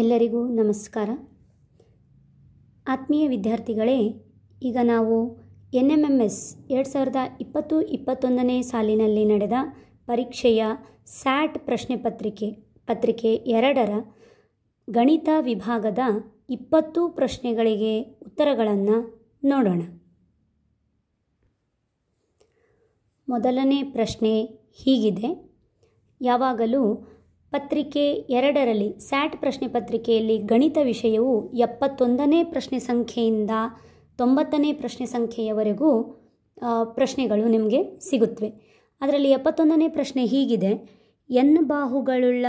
ಎಲ್ಲರಿಗೂ ನಮಸ್ಕಾರ ಆತ್ಮೀಯ ವಿದ್ಯಾರ್ಥಿಗಳೇ ಈಗ ನಾವು ಎನ್ ಎಮ್ ಎಮ್ ಎಸ್ ಎರಡು ಸಾವಿರದ ಇಪ್ಪತ್ತು ಇಪ್ಪತ್ತೊಂದನೇ ಸಾಲಿನಲ್ಲಿ ನಡೆದ ಪರೀಕ್ಷೆಯ ಸ್ಯಾಟ್ ಪ್ರಶ್ನೆ ಪತ್ರಿಕೆ ಪತ್ರಿಕೆ ಎರಡರ ಗಣಿತ ವಿಭಾಗದ ಇಪ್ಪತ್ತು ಪ್ರಶ್ನೆಗಳಿಗೆ ಉತ್ತರಗಳನ್ನು ನೋಡೋಣ ಮೊದಲನೇ ಪ್ರಶ್ನೆ ಹೀಗಿದೆ ಯಾವಾಗಲೂ ಪತ್ರಿಕೆ ಎರಡರಲ್ಲಿ ಸ್ಯಾಟ್ ಪ್ರಶ್ನೆ ಪತ್ರಿಕೆಯಲ್ಲಿ ಗಣಿತ ವಿಷಯವು ಎಪ್ಪತ್ತೊಂದನೇ ಪ್ರಶ್ನೆ ಸಂಖ್ಯೆಯಿಂದ ತೊಂಬತ್ತನೇ ಪ್ರಶ್ನೆ ಸಂಖ್ಯೆಯವರೆಗೂ ಪ್ರಶ್ನೆಗಳು ನಿಮಗೆ ಸಿಗುತ್ತವೆ ಅದರಲ್ಲಿ ಎಪ್ಪತ್ತೊಂದನೇ ಪ್ರಶ್ನೆ ಹೀಗಿದೆ ಎನ್ ಬಾಹುಗಳುಳ್ಳ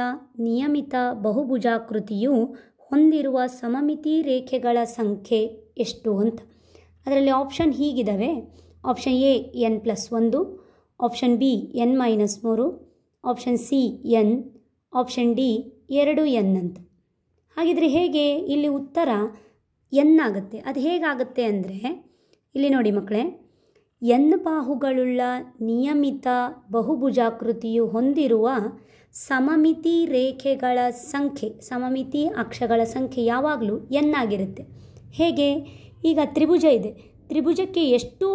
ನಿಯಮಿತ ಬಹುಭುಜಾಕೃತಿಯು ಹೊಂದಿರುವ ಸಮಮಿತಿ ರೇಖೆಗಳ ಸಂಖ್ಯೆ ಎಷ್ಟು ಅಂತ ಅದರಲ್ಲಿ ಆಪ್ಷನ್ ಹೀಗಿದ್ದಾವೆ ಆಪ್ಷನ್ ಎ ಎನ್ ಪ್ಲಸ್ ಒಂದು ಆಪ್ಷನ್ ಬಿ ಎನ್ ಮೈನಸ್ ಮೂರು option C N option D ಎರಡು ಎನ್ ಅಂತ ಹಾಗಿದ್ರೆ ಹೇಗೆ ಇಲ್ಲಿ ಉತ್ತರ ಎನ್ ಆಗುತ್ತೆ ಅದು ಹೇಗಾಗುತ್ತೆ ಅಂದರೆ ಇಲ್ಲಿ ನೋಡಿ ಮಕ್ಕಳೇ ಎನ್ ಬಾಹುಗಳುಳ್ಳ ನಿಯಮಿತ ಬಹುಭುಜಾಕೃತಿಯು ಹೊಂದಿರುವ ಸಮಮಿತಿ ರೇಖೆಗಳ ಸಂಖ್ಯೆ ಸಮಮಿತಿ ಅಕ್ಷಗಳ ಸಂಖ್ಯೆ ಯಾವಾಗಲೂ ಎನ್ ಆಗಿರುತ್ತೆ ಹೇಗೆ ಈಗ ತ್ರಿಭುಜ ಇದೆ ತ್ರಿಭುಜಕ್ಕೆ ಎಷ್ಟು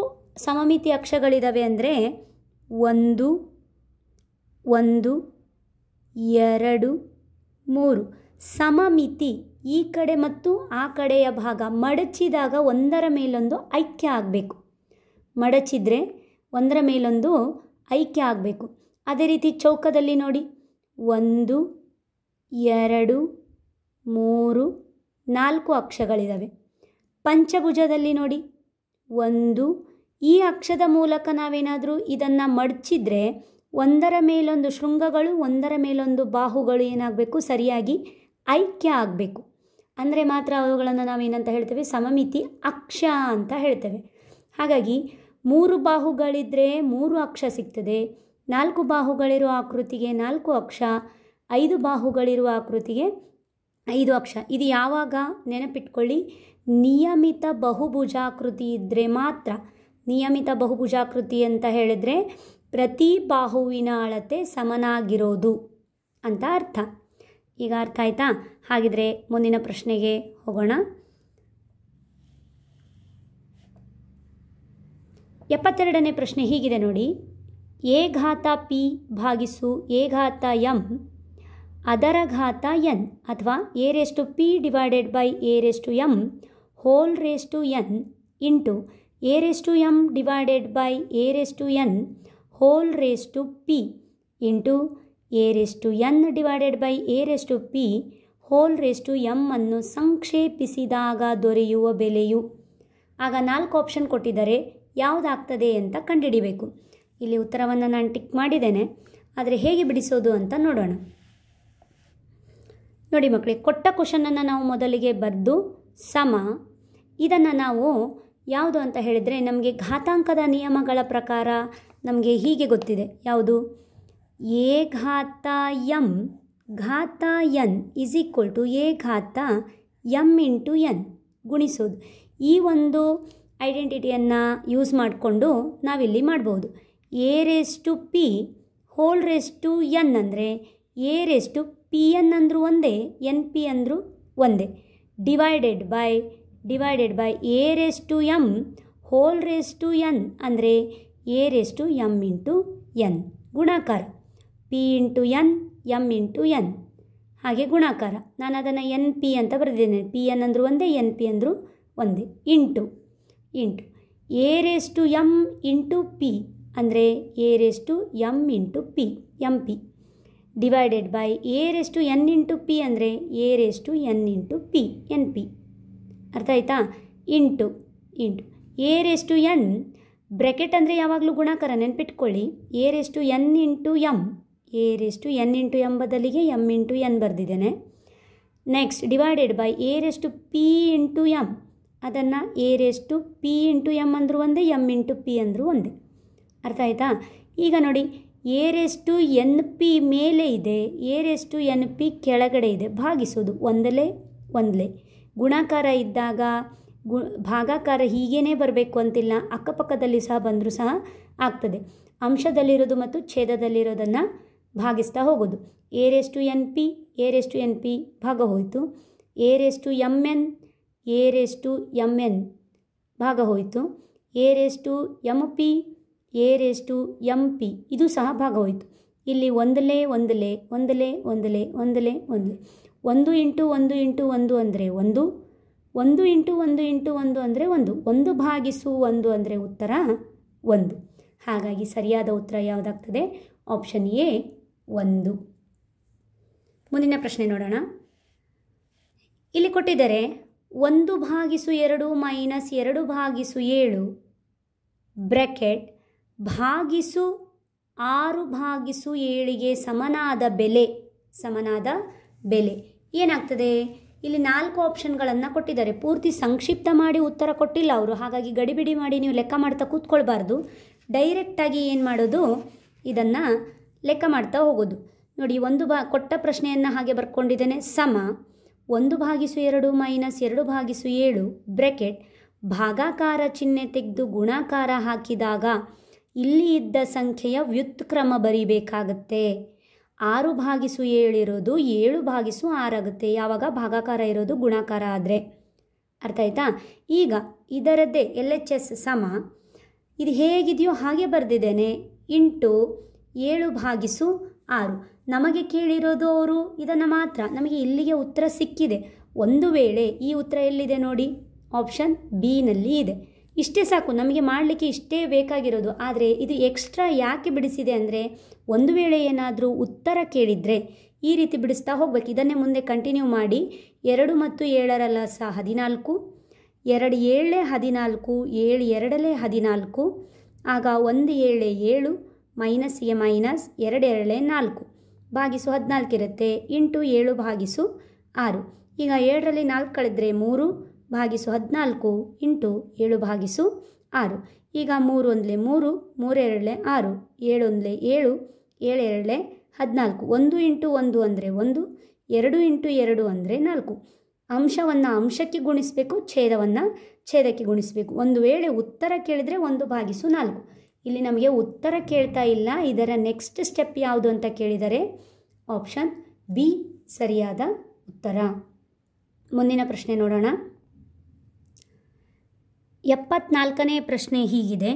ಸಮಮಿತಿ ಅಕ್ಷಗಳಿದ್ದಾವೆ ಅಂದರೆ ಒಂದು ಒಂದು ಎರಡು ಮೂರು ಸಮಮಿತಿ ಈ ಕಡೆ ಮತ್ತು ಆ ಕಡೆಯ ಭಾಗ ಮಡಚಿದಾಗ ಒಂದರ ಮೇಲೊಂದು ಐಕ್ಯ ಆಗಬೇಕು ಮಡಚಿದರೆ ಒಂದರ ಮೇಲೊಂದು ಐಕ್ಯ ಆಗಬೇಕು ಅದೇ ರೀತಿ ಚೌಕದಲ್ಲಿ ನೋಡಿ ಒಂದು ಎರಡು ಮೂರು ನಾಲ್ಕು ಅಕ್ಷಗಳಿದ್ದಾವೆ ಪಂಚಭುಜದಲ್ಲಿ ನೋಡಿ ಒಂದು ಈ ಅಕ್ಷದ ಮೂಲಕ ನಾವೇನಾದರೂ ಇದನ್ನು ಮಡಚಿದರೆ ಒಂದರ ಮೇಲೊಂದು ಶೃಂಗಗಳು ಒಂದರ ಮೇಲೊಂದು ಬಾಹುಗಳು ಏನಾಗಬೇಕು ಸರಿಯಾಗಿ ಐಕ್ಯ ಆಗಬೇಕು ಅಂದರೆ ಮಾತ್ರ ಅವುಗಳನ್ನು ನಾವೇನಂತ ಹೇಳ್ತೇವೆ ಸಮಮಿತಿ ಅಕ್ಷ ಅಂತ ಹೇಳ್ತೇವೆ ಹಾಗಾಗಿ ಮೂರು ಬಾಹುಗಳಿದ್ದರೆ ಮೂರು ಅಕ್ಷ ಸಿಗ್ತದೆ ನಾಲ್ಕು ಬಾಹುಗಳಿರುವ ಆಕೃತಿಗೆ ನಾಲ್ಕು ಅಕ್ಷ ಐದು ಬಾಹುಗಳಿರುವ ಆಕೃತಿಗೆ ಐದು ಅಕ್ಷ ಇದು ಯಾವಾಗ ನೆನಪಿಟ್ಕೊಳ್ಳಿ ನಿಯಮಿತ ಬಹುಭುಜಾಕೃತಿ ಇದ್ದರೆ ಮಾತ್ರ ನಿಯಮಿತ ಬಹುಭುಜಾಕೃತಿ ಅಂತ ಹೇಳಿದರೆ ಪ್ರತಿ ಬಾಹುವಿನ ಅಳತೆ ಸಮನಾಗಿರೋದು ಅಂತ ಅರ್ಥ ಈಗ ಅರ್ಥ ಆಯ್ತಾ ಹಾಗಿದ್ರೆ ಮುಂದಿನ ಪ್ರಶ್ನೆಗೆ ಹೋಗೋಣ ಎಪ್ಪತ್ತೆರಡನೇ ಪ್ರಶ್ನೆ ಹೀಗಿದೆ ನೋಡಿ ಎ ಘಾತ ಪಿ ಭಾಗಿಸು ಎ ಘಾತ ಎಂ ಅದರ ಘಾತ ಎನ್ ಅಥವಾ A raise to P divided by A raise to M whole raise to N into A raise to M divided by A raise to N whole raise to P into A raise to N divided by A raise to P whole raise to M ಅನ್ನು ಸಂಕ್ಷೇಪಿಸಿದಾಗ ದೊರೆಯುವ ಬೆಲೆಯು ಆಗ ನಾಲ್ಕು option ಕೊಟ್ಟಿದ್ದಾರೆ ಯಾವುದಾಗ್ತದೆ ಅಂತ ಕಂಡುಹಿಡಿಬೇಕು ಇಲ್ಲಿ ಉತ್ತರವನ್ನು ನಾನು ಟಿಕ್ ಮಾಡಿದ್ದೇನೆ ಆದರೆ ಹೇಗೆ ಬಿಡಿಸೋದು ಅಂತ ನೋಡೋಣ ನೋಡಿ ಮಕ್ಕಳಿಗೆ ಕೊಟ್ಟ ಕ್ವಶನನ್ನು ನಾವು ಮೊದಲಿಗೆ ಬರೆದು ಸಮ ಇದನ್ನು ನಾವು ಯಾವುದು ಅಂತ ಹೇಳಿದರೆ ನಮಗೆ ಘಾತಾಂಕದ ನಿಯಮಗಳ ಪ್ರಕಾರ ನಮಗೆ ಹೀಗೆ ಗೊತ್ತಿದೆ ಯಾವುದು ಎ ಘಾತ ಎಂ ಘಾತ N is equal to A ಘಾತ ಎಮ್ ಇಂಟು ಎನ್ ಗುಣಿಸೋದು ಈ ಒಂದು ಐಡೆಂಟಿಟಿಯನ್ನು ಯೂಸ್ ಮಾಡಿಕೊಂಡು ನಾವಿಲ್ಲಿ ಮಾಡ್ಬೋದು A raise to P whole raise to N ಅಂದರೆ A raise to P N ಅಂದರೂ ಒಂದೇ ಎನ್ ಪಿ ಅಂದರೂ ಒಂದೇ divided by divided by A raise to M whole raise to N ಅಂದರೆ A raise M into N ಗುಣಾಕಾರ P into N M into N ಹಾಗೆ ಗುಣಾಕಾರ ನಾನು ಅದನ್ನು ಎನ್ ಪಿ ಅಂತ ಬರೆದಿದ್ದೇನೆ ಪಿ ಎನ್ ಅಂದರೂ ಒಂದೇ ಎನ್ ಪಿ ಅಂದರು ಒಂದೇ into into A raise to M into P ಅಂದರೆ A raise to M into P M P divided by A raise N into P ಅಂದರೆ A raise to N into P N P ಅರ್ಥ ಆಯಿತಾ into into A raise to N bracket ಅಂದರೆ ಯಾವಾಗಲೂ ಗುಣಾಕಾರ ನೆನ್ಪಿಟ್ಕೊಳ್ಳಿ ಏರ್ ಎಷ್ಟು ಎನ್ ಇಂಟು ಎಮ್ ಏರ್ ಎಷ್ಟು ಎನ್ ಇಂಟು ಎಮ್ ಬದಲಿಗೆ ಎಮ್ ಇಂಟು ಎನ್ ಬರೆದಿದ್ದೇನೆ ನೆಕ್ಸ್ಟ್ ಡಿವೈಡೆಡ್ ಬೈ ಏರ್ ಎಷ್ಟು ಪಿ ಇಂಟು ಎಮ್ ಅದನ್ನು ಏರ್ ಎಷ್ಟು ಪಿ ಇಂಟು ಎಮ್ ಅಂದರೂ ಒಂದೇ ಎಮ್ ಇಂಟು ಪಿ ಅಂದರೂ ಒಂದೇ ಅರ್ಥ ಆಯಿತಾ ಈಗ ನೋಡಿ ಏರ್ ಎಷ್ಟು ಎನ್ ಪಿ ಮೇಲೆ ಇದೆ ಏರ್ ಎಷ್ಟು ಎನ್ ಪಿ ಕೆಳಗಡೆ ಇದೆ ಭಾಗಿಸೋದು ಒಂದಲೇ ಒಂದಲೇ ಗುಣಾಕಾರ ಇದ್ದಾಗ ಗು ಭಾಗಾಕಾರ ಹೀಗೇನೇ ಬರಬೇಕು ಅಂತಿಲ್ಲ ಅಕ್ಕಪಕ್ಕದಲ್ಲಿ ಸಹ ಬಂದರೂ ಸಹ ಆಗ್ತದೆ ಅಂಶದಲ್ಲಿರೋದು ಮತ್ತು ಛೇದದಲ್ಲಿರೋದನ್ನು ಭಾಗಿಸ್ತಾ ಹೋಗೋದು raise to N P raise to N P ಭಾಗ ಹೋಯಿತು raise to M N raise to M N ಭಾಗ ಹೋಯಿತು raise to M P raise to M P ಇದು ಸಹ ಭಾಗ ಹೋಯಿತು ಇಲ್ಲಿ ಒಂದಲೇ ಒಂದಲೇ ಒಂದಲೇ ಒಂದಲೇ ಒಂದಲೇ ಒಂದಲೇ ಒಂದು ಇಂಟು ಒಂದು ಇಂಟು ಒಂದು ಅಂದರೆ ಒಂದು ಒಂದು ಇಂಟು ಒಂದು ಇಂಟು ಒಂದು ಅಂದರೆ ಒಂದು ಒಂದು ಭಾಗಿಸು ಒಂದು ಅಂದರೆ ಉತ್ತರ ಒಂದು ಹಾಗಾಗಿ ಸರಿಯಾದ ಉತ್ತರ ಯಾವುದಾಗ್ತದೆ ಆಪ್ಷನ್ ಎ ಒಂದು ಮುಂದಿನ ಪ್ರಶ್ನೆ ನೋಡೋಣ ಇಲ್ಲಿ ಕೊಟ್ಟಿದ್ದರೆ ಒಂದು ಭಾಗಿಸು ಎರಡು ಮೈನಸ್ ಎರಡು ಭಾಗಿಸು ಏಳು ಬ್ರ್ಯಾಕೆಟ್ ಭಾಗಿಸು ಆರು ಭಾಗಿಸು ಏಳಿಗೆ ಸಮನಾದ ಬೆಲೆ ಸಮನಾದ ಬೆಲೆ ಏನಾಗ್ತದೆ ಇಲ್ಲಿ ನಾಲ್ಕು ಆಪ್ಷನ್ಗಳನ್ನು ಕೊಟ್ಟಿದ್ದಾರೆ ಪೂರ್ತಿ ಸಂಕ್ಷಿಪ್ತ ಮಾಡಿ ಉತ್ತರ ಕೊಟ್ಟಿಲ್ಲ ಅವರು ಹಾಗಾಗಿ ಗಡಿಬಿಡಿ ಮಾಡಿ ನೀವು ಲೆಕ್ಕ ಮಾಡ್ತಾ ಕೂತ್ಕೊಳ್ಬಾರ್ದು ಡೈರೆಕ್ಟಾಗಿ ಏನು ಮಾಡೋದು ಇದನ್ನು ಲೆಕ್ಕ ಮಾಡ್ತಾ ಹೋಗೋದು ನೋಡಿ ಒಂದು ಬಾ ಕೊಟ್ಟ ಪ್ರಶ್ನೆಯನ್ನು ಹಾಗೆ ಬರ್ಕೊಂಡಿದ್ದೇನೆ ಸಮ ಒಂದು ಭಾಗಿಸು ಎರಡು ಮೈನಸ್ ಎರಡು ಭಾಗಿಸು ಏಳು ಬ್ರೆಕೆಟ್ ಭಾಗಾಕಾರ ಚಿಹ್ನೆ ತೆಗೆದು ಗುಣಾಕಾರ ಹಾಕಿದಾಗ ಇಲ್ಲಿ ಇದ್ದ ಸಂಖ್ಯೆಯ ವ್ಯುತ್ಕ್ರಮ ಬರೀಬೇಕಾಗತ್ತೆ ಆರು ಭಾಗಿಸು ಏಳಿರೋದು ಏಳು ಭಾಗಿಸು ಆರಾಗುತ್ತೆ ಯಾವಾಗ ಭಾಗಾಕಾರ ಇರೋದು ಗುಣಾಕಾರ ಆದರೆ ಅರ್ಥ ಆಯಿತಾ ಈಗ ಇದರದ್ದೇ ಎಲ್ ಎಚ್ ಎಸ್ ಸಮ ಇದು ಹೇಗಿದೆಯೋ ಹಾಗೆ ಬರೆದಿದ್ದೇನೆ ಇಂಟು ಏಳು ಭಾಗಿಸು ಆರು ನಮಗೆ ಕೇಳಿರೋದು ಅವರು ಇದನ್ನು ಮಾತ್ರ ನಮಗೆ ಇಲ್ಲಿಗೆ ಉತ್ತರ ಸಿಕ್ಕಿದೆ ಒಂದು ವೇಳೆ ಈ ಉತ್ತರ ಎಲ್ಲಿದೆ ನೋಡಿ ಆಪ್ಷನ್ ಬಿನಲ್ಲಿ ಇದೆ ಇಷ್ಟೇ ಸಾಕು ನಮಗೆ ಮಾಡಲಿಕ್ಕೆ ಇಷ್ಟೇ ಬೇಕಾಗಿರೋದು ಆದರೆ ಇದು ಎಕ್ಸ್ಟ್ರಾ ಯಾಕೆ ಬಿಡಿಸಿದೆ ಅಂದರೆ ಒಂದು ವೇಳೆ ಏನಾದರೂ ಉತ್ತರ ಕೇಳಿದರೆ ಈ ರೀತಿ ಬಿಡಿಸ್ತಾ ಹೋಗ್ಬೇಕು ಇದನ್ನೇ ಮುಂದೆ ಕಂಟಿನ್ಯೂ ಮಾಡಿ ಎರಡು ಮತ್ತು ಏಳರ ಲಸ ಹದಿನಾಲ್ಕು ಎರಡು ಏಳೆ ಹದಿನಾಲ್ಕು ಏಳು ಎರಡಲೇ ಹದಿನಾಲ್ಕು ಆಗ ಒಂದು ಏಳೆ ಏಳು ಮೈನಸ್ಗೆ ಮೈನಸ್ ಎರಡೇ ನಾಲ್ಕು ಭಾಗಿಸು ಹದಿನಾಲ್ಕು ಇರುತ್ತೆ ಇಂಟು ಏಳು ಭಾಗಿಸು ಆರು ಈಗ ಏಳರಲ್ಲಿ ನಾಲ್ಕು ಕಳೆದರೆ ಮೂರು ಭಾಗಿಸು ಹದಿನಾಲ್ಕು ಇಂಟು ಏಳು ಭಾಗಿಸು ಆರು ಈಗ ಮೂರು ಒಂದಲೇ ಮೂರು ಮೂರೆರಡಲೆ ಆರು ಏಳು ಒಂದಲೇ ಏಳು ಏಳೆರಡಲೆ ಹದಿನಾಲ್ಕು ಒಂದು ಇಂಟು ಒಂದು ಅಂದರೆ ಒಂದು ಎರಡು ಇಂಟು ಎರಡು ಅಂದರೆ ನಾಲ್ಕು ಅಂಶವನ್ನು ಅಂಶಕ್ಕೆ ಗುಣಿಸಬೇಕು ಛೇದವನ್ನು ಛೇದಕ್ಕೆ ಗುಣಿಸಬೇಕು ಒಂದು ವೇಳೆ ಉತ್ತರ ಕೇಳಿದರೆ ಒಂದು ಭಾಗಿಸು ನಾಲ್ಕು ಇಲ್ಲಿ ನಮಗೆ ಉತ್ತರ ಕೇಳ್ತಾ ಇಲ್ಲ ಇದರ ನೆಕ್ಸ್ಟ್ ಸ್ಟೆಪ್ ಯಾವುದು ಅಂತ ಕೇಳಿದರೆ ಆಪ್ಷನ್ ಬಿ ಸರಿಯಾದ ಉತ್ತರ ಮುಂದಿನ ಪ್ರಶ್ನೆ ನೋಡೋಣ ಎಪ್ಪತ್ನಾಲ್ಕನೇ ಪ್ರಶ್ನೆ ಹೀಗಿದೆ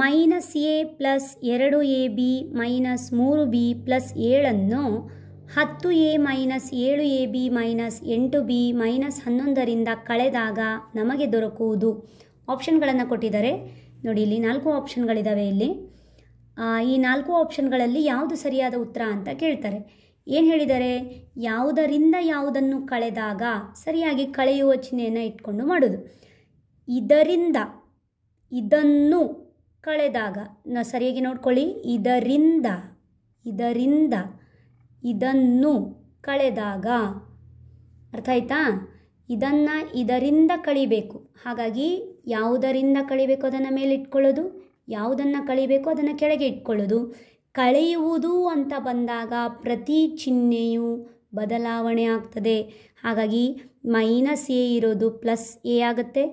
ಮೈನಸ್ ಎ ಪ್ಲಸ್ ಎರಡು ಎ ಬಿ ಮೈನಸ್ ಮೂರು ಬಿ ಪ್ಲಸ್ ಏಳನ್ನು ಹತ್ತು ಎ ಮೈನಸ್ ಏಳು ಎ ಬಿ ಮೈನಸ್ ಎಂಟು ಬಿ ಮೈನಸ್ ಹನ್ನೊಂದರಿಂದ ಕಳೆದಾಗ ನಮಗೆ ದೊರಕುವುದು ಆಪ್ಷನ್ಗಳನ್ನು ಕೊಟ್ಟಿದ್ದಾರೆ ನೋಡಿ ಇಲ್ಲಿ ನಾಲ್ಕು ಆಪ್ಷನ್ಗಳಿದ್ದಾವೆ ಇಲ್ಲಿ ಈ ನಾಲ್ಕು ಆಪ್ಷನ್ಗಳಲ್ಲಿ ಯಾವುದು ಸರಿಯಾದ ಉತ್ತರ ಅಂತ ಕೇಳ್ತಾರೆ ಏನು ಹೇಳಿದರೆ ಯಾವುದರಿಂದ ಯಾವುದನ್ನು ಕಳೆದಾಗ ಸರಿಯಾಗಿ ಕಳೆಯುವ ಚಿಹ್ನೆಯನ್ನು ಇಟ್ಕೊಂಡು ಮಾಡೋದು ಇದರಿಂದ ಇದನ್ನು ಕಳೆದಾಗ ನಾ ಸರಿಯಾಗಿ ನೋಡ್ಕೊಳ್ಳಿ ಇದರಿಂದ ಇದರಿಂದ ಇದನ್ನು ಕಳೆದಾಗ ಅರ್ಥ ಆಯ್ತಾ ಇದನ್ನು ಇದರಿಂದ ಕಳಿಬೇಕು ಹಾಗಾಗಿ ಯಾವುದರಿಂದ ಕಳಿಬೇಕು ಅದನ್ನು ಮೇಲೆ ಇಟ್ಕೊಳ್ಳೋದು ಯಾವುದನ್ನು ಕಳಿಬೇಕು ಅದನ್ನು ಕೆಳಗೆ ಇಟ್ಕೊಳ್ಳೋದು ಕಳೆಯುವುದು ಅಂತ ಬಂದಾಗ ಪ್ರತಿ ಚಿಹ್ನೆಯು ಬದಲಾವಣೆ ಆಗ್ತದೆ ಹಾಗಾಗಿ ಮೈನಸ್ ಎ ಇರೋದು ಪ್ಲಸ್ ಎ ಆಗುತ್ತೆ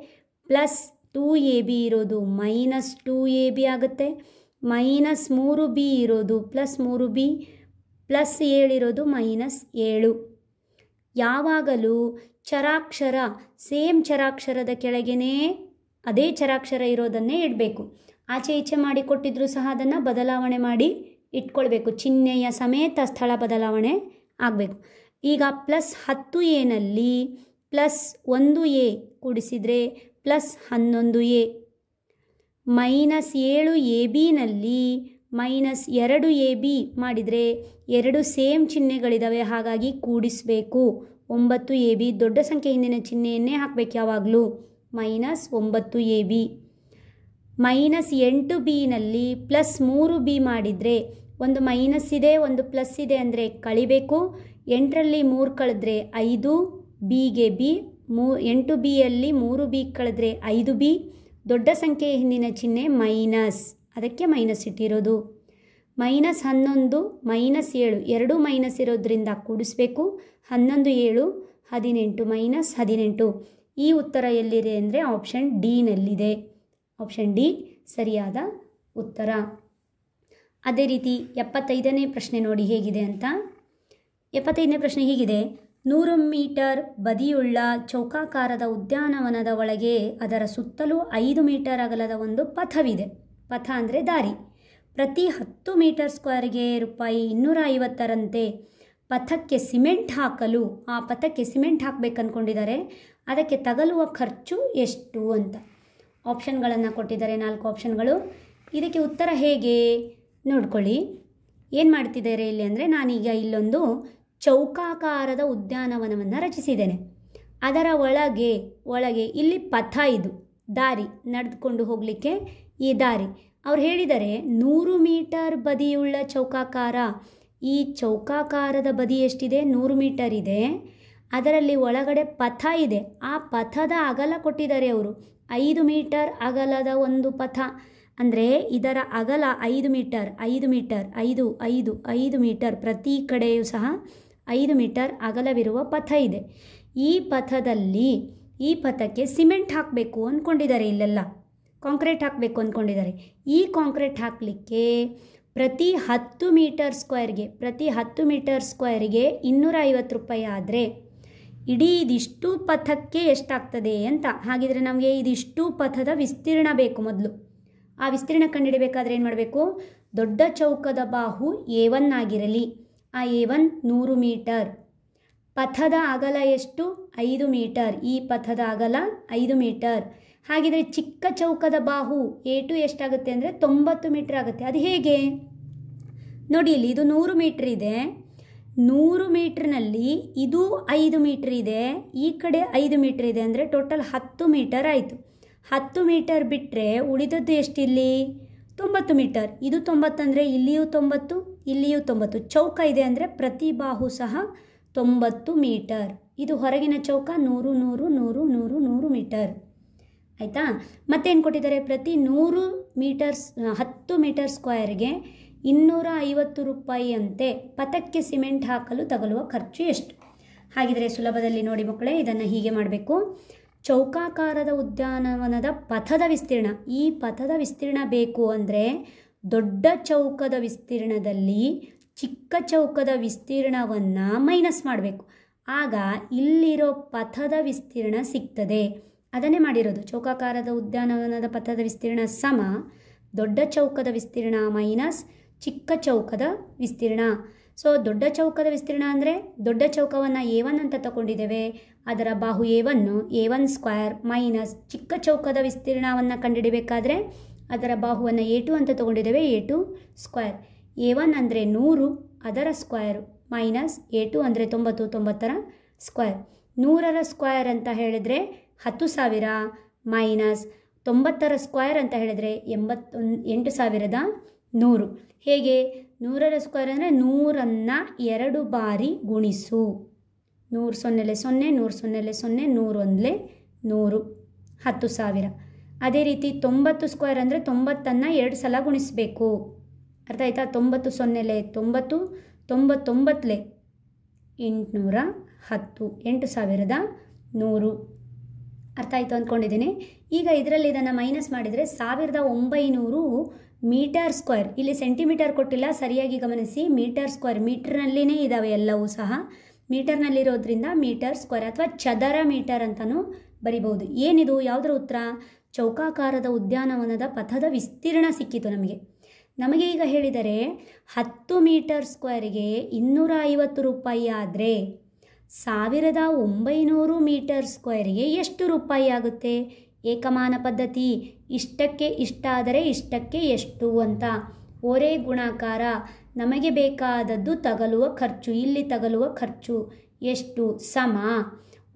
ಪ್ಲಸ್ ಟೂ ಎ ಬಿ ಇರೋದು ಮೈನಸ್ ಟೂ ಎ ಬಿ ಆಗುತ್ತೆ ಮೈನಸ್ ಮೂರು ಬಿ ಇರೋದು ಪ್ಲಸ್ ಮೂರು ಬಿ ಪ್ಲಸ್ ಏಳಿರೋದು ಮೈನಸ್ ಏಳು ಯಾವಾಗಲೂ ಚರಾಕ್ಷರ ಸೇಮ್ ಚರಾಕ್ಷರದ ಕೆಳಗೇನೇ ಅದೇ ಚರಾಕ್ಷರ ಇರೋದನ್ನೇ ಇಡಬೇಕು ಆಚೆ ಈಚೆ ಮಾಡಿಕೊಟ್ಟಿದ್ರೂ ಸಹ ಅದನ್ನು ಬದಲಾವಣೆ ಮಾಡಿ ಇಟ್ಕೊಳ್ಬೇಕು ಚಿಹ್ನೆಯ ಸಮೇತ ಸ್ಥಳ ಬದಲಾವಣೆ ಆಗಬೇಕು ಈಗ ಪ್ಲಸ್ ಹತ್ತು ಎನಲ್ಲಿ ಪ್ಲಸ್ ಒಂದು ಎ ಕೂಡಿಸಿದರೆ ಪ್ಲಸ್ ಹನ್ನೊಂದು ಎ ಮೈನಸ್ ಏಳು ಎ ಬಿನಲ್ಲಿ ಮೈನಸ್ ಎರಡು ಎ ಬಿ ಮಾಡಿದರೆ ಎರಡು ಸೇಮ್ ಚಿಹ್ನೆಗಳಿದ್ದಾವೆ ಹಾಗಾಗಿ ಕೂಡಿಸಬೇಕು ಒಂಬತ್ತು ಎ ಬಿ ದೊಡ್ಡ ಸಂಖ್ಯೆ ಹಿಂದಿನ ಚಿಹ್ನೆಯನ್ನೇ ಹಾಕಬೇಕು ಯಾವಾಗಲೂ ಮೈನಸ್ ಒಂಬತ್ತು ಎ ಬಿ ಮೈನಸ್ ಎಂಟು ಬಿನಲ್ಲಿ ಪ್ಲಸ್ ಮೂರು ಬಿ ಮಾಡಿದರೆ ಒಂದು ಮೈನಸ್ ಇದೆ ಒಂದು ಪ್ಲಸ್ ಇದೆ ಅಂದರೆ ಕಳಿಬೇಕು ಎಂಟರಲ್ಲಿ ಮೂರು ಕಳೆದ್ರೆ ಐದು ಬಿಗೆ ಬಿ ಮೂ ಎಂಟು ಬಿಯಲ್ಲಿ ಮೂರು ಬಿ ಕಳೆದ್ರೆ ಐದು ಬಿ ದೊಡ್ಡ ಸಂಖ್ಯೆಯ ಹಿಂದಿನ ಚಿಹ್ನೆ ಮೈನಸ್ ಅದಕ್ಕೆ ಮೈನಸ್ ಇಟ್ಟಿರೋದು ಮೈನಸ್ ಹನ್ನೊಂದು ಮೈನಸ್ ಏಳು ಎರಡು ಮೈನಸ್ ಇರೋದ್ರಿಂದ ಕೂಡಿಸ್ಬೇಕು ಹನ್ನೊಂದು ಏಳು ಹದಿನೆಂಟು ಮೈನಸ್ ಹದಿನೆಂಟು ಈ ಉತ್ತರ ಎಲ್ಲಿದೆ ಅಂದರೆ ಆಪ್ಷನ್ ಡಿನಲ್ಲಿದೆ ಆಪ್ಷನ್ ಡಿ ಸರಿಯಾದ ಉತ್ತರ ಅದೇ ರೀತಿ ಎಪ್ಪತ್ತೈದನೇ ಪ್ರಶ್ನೆ ನೋಡಿ ಹೇಗಿದೆ ಅಂತ ಎಪ್ಪತ್ತೈದನೇ ಪ್ರಶ್ನೆ ಹೀಗಿದೆ ನೂರು ಮೀಟರ್ ಬದಿಯುಳ್ಳ ಚೌಕಾಕಾರದ ಉದ್ಯಾನವನದ ಒಳಗೆ ಅದರ ಸುತ್ತಲೂ ಐದು ಮೀಟರ್ ಅಗಲದ ಒಂದು ಪಥವಿದೆ ಪಥ ಅಂದರೆ ದಾರಿ ಪ್ರತಿ ಹತ್ತು ಮೀಟರ್ ಸ್ಕ್ವೇರ್ಗೆ ರೂಪಾಯಿ ಇನ್ನೂರ ಐವತ್ತರಂತೆ ಪಥಕ್ಕೆ ಸಿಮೆಂಟ್ ಹಾಕಲು ಆ ಪಥಕ್ಕೆ ಸಿಮೆಂಟ್ ಹಾಕಬೇಕಂದ್ಕೊಂಡಿದ್ದಾರೆ ಅದಕ್ಕೆ ತಗಲುವ ಖರ್ಚು ಎಷ್ಟು ಅಂತ ಆಪ್ಷನ್ಗಳನ್ನು ಕೊಟ್ಟಿದ್ದಾರೆ ನಾಲ್ಕು ಆಪ್ಷನ್ಗಳು ಇದಕ್ಕೆ ಉತ್ತರ ಹೇಗೆ ನೋಡ್ಕೊಳ್ಳಿ ಏನು ಮಾಡ್ತಿದ್ದಾರೆ ಇಲ್ಲಿ ಅಂದರೆ ನಾನೀಗ ಇಲ್ಲೊಂದು ಚೌಕಾಕಾರದ ಉದ್ಯಾನವನವನ್ನು ರಚಿಸಿದ್ದೇನೆ ಅದರ ಒಳಗೆ ಒಳಗೆ ಇಲ್ಲಿ ಪಥ ಇದು ದಾರಿ ನಡೆದುಕೊಂಡು ಹೋಗಲಿಕ್ಕೆ ಈ ದಾರಿ ಅವ್ರು ಹೇಳಿದರೆ ನೂರು ಮೀಟರ್ ಬದಿಯುಳ್ಳ ಚೌಕಾಕಾರ ಈ ಚೌಕಾಕಾರದ ಬದಿ ಎಷ್ಟಿದೆ ನೂರು ಮೀಟರ್ ಇದೆ ಅದರಲ್ಲಿ ಒಳಗಡೆ ಪಥ ಇದೆ ಆ ಪಥದ ಅಗಲ ಕೊಟ್ಟಿದ್ದಾರೆ ಅವರು ಐದು ಮೀಟರ್ ಅಗಲದ ಒಂದು ಪಥ ಅಂದರೆ ಇದರ ಅಗಲ ಐದು ಮೀಟರ್ ಐದು ಮೀಟರ್ ಐದು ಐದು ಐದು ಮೀಟರ್ ಪ್ರತಿ ಕಡೆಯೂ ಸಹ ಐದು ಮೀಟರ್ ಅಗಲವಿರುವ ಪಥ ಇದೆ ಈ ಪಥದಲ್ಲಿ ಈ ಪಥಕ್ಕೆ ಸಿಮೆಂಟ್ ಹಾಕಬೇಕು ಅಂದ್ಕೊಂಡಿದ್ದಾರೆ ಇಲ್ಲೆಲ್ಲ ಕಾಂಕ್ರೀಟ್ ಹಾಕಬೇಕು ಅಂದ್ಕೊಂಡಿದ್ದಾರೆ ಈ ಕಾಂಕ್ರೀಟ್ ಹಾಕಲಿಕ್ಕೆ ಪ್ರತಿ ಹತ್ತು ಮೀಟರ್ ಸ್ಕ್ವೇರ್ಗೆ ಪ್ರತಿ ಹತ್ತು ಮೀಟರ್ ಸ್ಕ್ವೇರ್ಗೆ ಇನ್ನೂರ ಐವತ್ತು ರೂಪಾಯಿ ಆದರೆ ಇಡೀ ಇದಿಷ್ಟು ಪಥಕ್ಕೆ ಎಷ್ಟಾಗ್ತದೆ ಅಂತ ಹಾಗಿದ್ರೆ ನಮಗೆ ಇದಿಷ್ಟು ಪಥದ ವಿಸ್ತೀರ್ಣ ಬೇಕು ಮೊದಲು ಆ ವಿಸ್ತೀರ್ಣ ಕಂಡುಹಿಡಬೇಕಾದ್ರೆ ಏನು ಮಾಡಬೇಕು ದೊಡ್ಡ ಚೌಕದ ಬಾಹು ಎ ಒನ್ ಆಗಿರಲಿ ಆ ಎ ಒನ್ ನೂರು ಮೀಟರ್ ಪಥದ ಅಗಲ ಎಷ್ಟು ಐದು ಮೀಟರ್ ಈ ಪಥದ ಅಗಲ ಐದು ಮೀಟರ್ ಹಾಗಿದ್ರೆ ಚಿಕ್ಕ ಚೌಕದ ಬಾಹು ಎ ಟು ಎಷ್ಟಾಗುತ್ತೆ ಅಂದರೆ ತೊಂಬತ್ತು ಮೀಟರ್ ಆಗುತ್ತೆ ಅದು ಹೇಗೆ ನೋಡಿ ಇಲ್ಲಿ ಇದು ನೂರು ಮೀಟ್ರ್ ಇದೆ ನೂರು ಮೀಟ್ರ್ನಲ್ಲಿ ಇದು ಐದು ಮೀಟ್ರ್ ಇದೆ ಈ ಕಡೆ ಐದು ಮೀಟ್ರ್ ಇದೆ ಅಂದರೆ ಟೋಟಲ್ ಹತ್ತು ಮೀಟರ್ ಆಯಿತು ಹತ್ತು ಮೀಟರ್ ಬಿಟ್ಟರೆ ಉಳಿದದ್ದು ಎಷ್ಟಿಲ್ಲಿ ತೊಂಬತ್ತು ಮೀಟರ್ ಇದು ತೊಂಬತ್ತಂದರೆ ಇಲ್ಲಿಯೂ ತೊಂಬತ್ತು ಇಲ್ಲಿಯೂ ತೊಂಬತ್ತು ಚೌಕ ಇದೆ ಅಂದರೆ ಪ್ರತಿ ಬಾಹು ಸಹ ತೊಂಬತ್ತು ಮೀಟರ್ ಇದು ಹೊರಗಿನ ಚೌಕ ನೂರು ನೂರು ನೂರು ನೂರು ನೂರು ಮೀಟರ್ ಆಯಿತಾ ಮತ್ತೇನು ಕೊಟ್ಟಿದ್ದಾರೆ ಪ್ರತಿ ನೂರು ಮೀಟರ್ಸ್ ಹತ್ತು ಮೀಟರ್ ಸ್ಕ್ವೇರ್ಗೆ ಇನ್ನೂರ ಐವತ್ತು ರೂಪಾಯಿಯಂತೆ ಪಥಕ್ಕೆ ಸಿಮೆಂಟ್ ಹಾಕಲು ತಗಲುವ ಖರ್ಚು ಎಷ್ಟು ಹಾಗಿದ್ರೆ ಸುಲಭದಲ್ಲಿ ನೋಡಿ ಮಕ್ಕಳೇ ಇದನ್ನು ಹೀಗೆ ಮಾಡಬೇಕು ಚೌಕಾಕಾರದ ಉದ್ಯಾನವನದ ಪಥದ ವಿಸ್ತೀರ್ಣ ಈ ಪಥದ ವಿಸ್ತೀರ್ಣ ಬೇಕು ಅಂದರೆ ದೊಡ್ಡ ಚೌಕದ ವಿಸ್ತೀರ್ಣದಲ್ಲಿ ಚಿಕ್ಕ ಚೌಕದ ವಿಸ್ತೀರ್ಣವನ್ನು ಮೈನಸ್ ಮಾಡಬೇಕು ಆಗ ಇಲ್ಲಿರೋ ಪಥದ ವಿಸ್ತೀರ್ಣ ಸಿಗ್ತದೆ ಅದನ್ನೇ ಮಾಡಿರೋದು ಚೌಕಾಕಾರದ ಉದ್ಯಾನವನದ ಪಥದ ವಿಸ್ತೀರ್ಣ ಸಮ ದೊಡ್ಡ ಚೌಕದ ವಿಸ್ತೀರ್ಣ ಮೈನಸ್ ಚಿಕ್ಕ ಚೌಕದ ವಿಸ್ತೀರ್ಣ ಸೊ ದೊಡ್ಡ ಚೌಕದ ವಿಸ್ತೀರ್ಣ ಅಂದರೆ ದೊಡ್ಡ ಚೌಕವನ್ನು ಎ ಒನ್ ಅಂತ ತಗೊಂಡಿದ್ದೇವೆ ಅದರ ಬಾಹು ಎ ಒನ್ನು ಎ ಒನ್ ಸ್ಕ್ವಯರ್ ಮೈನಸ್ ಚಿಕ್ಕ ಚೌಕದ ವಿಸ್ತೀರ್ಣವನ್ನು ಕಂಡುಹಿಡಿಬೇಕಾದ್ರೆ ಅದರ ಬಾಹುವನ್ನು ಎ ಟು ಅಂತ ತೊಗೊಂಡಿದ್ದೇವೆ A two square A one ಅಂದರೆ ನೂರು ಅದರ ಸ್ಕ್ವೇರು ಮೈನಸ್ ಎ ಟು ಅಂದರೆ ತೊಂಬತ್ತು ತೊಂಬತ್ತರ ಸ್ಕ್ವೇರ್ ನೂರರ ಸ್ಕ್ವೇರ್ ಅಂತ ಹೇಳಿದರೆ ಹತ್ತು ಸಾವಿರ ಮೈನಸ್ ತೊಂಬತ್ತರ ಸ್ಕ್ವಯರ್ ಅಂತ ಹೇಳಿದರೆ ಎಂಬತ್ತೊಂದು ಎಂಟು ಸಾವಿರದ ನೂರು ಹೇಗೆ ನೂರರ ಸ್ಕ್ವೇರ್ ಅಂದರೆ ನೂರನ್ನು ಎರಡು ಬಾರಿ ಗುಣಿಸು ನೂರು ಸೊನ್ನೆಲೆ ಸೊನ್ನೆ ನೂರು ಸೊನ್ನೆಲೆ ಸೊನ್ನೆ ನೂರೊಂದಲೇ ನೂರು ಹತ್ತು ಸಾವಿರ ಅದೇ ರೀತಿ ತೊಂಬತ್ತು ಸ್ಕ್ವೇರ್ ಅಂದರೆ ತೊಂಬತ್ತನ್ನು ಎರಡು ಸಲ ಗುಣಿಸಬೇಕು ಅರ್ಥ ಆಯಿತಾ ತೊಂಬತ್ತು ಸೊನ್ನೆಲೆ ತೊಂಬತ್ತು ತೊಂಬತ್ತೊಂಬತ್ತಲೆ ಎಂಟುನೂರ ಹತ್ತು ಎಂಟು ಸಾವಿರದ ನೂರು ಅರ್ಥ ಆಯಿತು ಅಂದ್ಕೊಂಡಿದ್ದೀನಿ ಈಗ ಇದರಲ್ಲಿ ಇದನ್ನು ಮೈನಸ್ ಮಾಡಿದರೆ ಸಾವಿರದ ಒಂಬೈನೂರು ಮೀಟರ್ ಸ್ಕ್ವೇರ್ ಇಲ್ಲಿ ಸೆಂಟಿಮೀಟರ್ ಕೊಟ್ಟಿಲ್ಲ ಸರಿಯಾಗಿ ಗಮನಿಸಿ ಮೀಟರ್ ಸ್ಕ್ವೇರ್ ಮೀಟರ್ನಲ್ಲಿನೇ ಇದ್ದಾವೆ ಎಲ್ಲವೂ ಸಹ ಮೀಟರ್ನಲ್ಲಿರೋದ್ರಿಂದ ಮೀಟರ್ ಸ್ಕ್ವೇರ್ ಅಥವಾ ಚದರ ಮೀಟರ್ ಅಂತಲೂ ಬರಿಬೋದು ಏನಿದು ಯಾವುದರ ಉತ್ತರ ಚೌಕಾಕಾರದ ಉದ್ಯಾನವನದ ಪಥದ ವಿಸ್ತೀರ್ಣ ಸಿಕ್ಕಿತು ನಮಗೆ ನಮಗೆ ಈಗ ಹೇಳಿದರೆ ಹತ್ತು ಮೀಟರ್ ಸ್ಕ್ವೇರಿಗೆ ಇನ್ನೂರ ಐವತ್ತು ರೂಪಾಯಿ ಆದರೆ ಸಾವಿರದ ಒಂಬೈನೂರು ಮೀಟರ್ ಸ್ಕ್ವೇರಿಗೆ ಎಷ್ಟು ರೂಪಾಯಿ ಆಗುತ್ತೆ ಏಕಮಾನ ಪದ್ಧತಿ ಇಷ್ಟಕ್ಕೆ ಇಷ್ಟ ಆದರೆ ಇಷ್ಟಕ್ಕೆ ಎಷ್ಟು ಅಂತ ಒರೇ ಗುಣಾಕಾರ ನಮಗೆ ಬೇಕಾದದ್ದು ತಗಲುವ ಖರ್ಚು ಇಲ್ಲಿ ತಗಲುವ ಖರ್ಚು ಎಷ್ಟು ಸಮ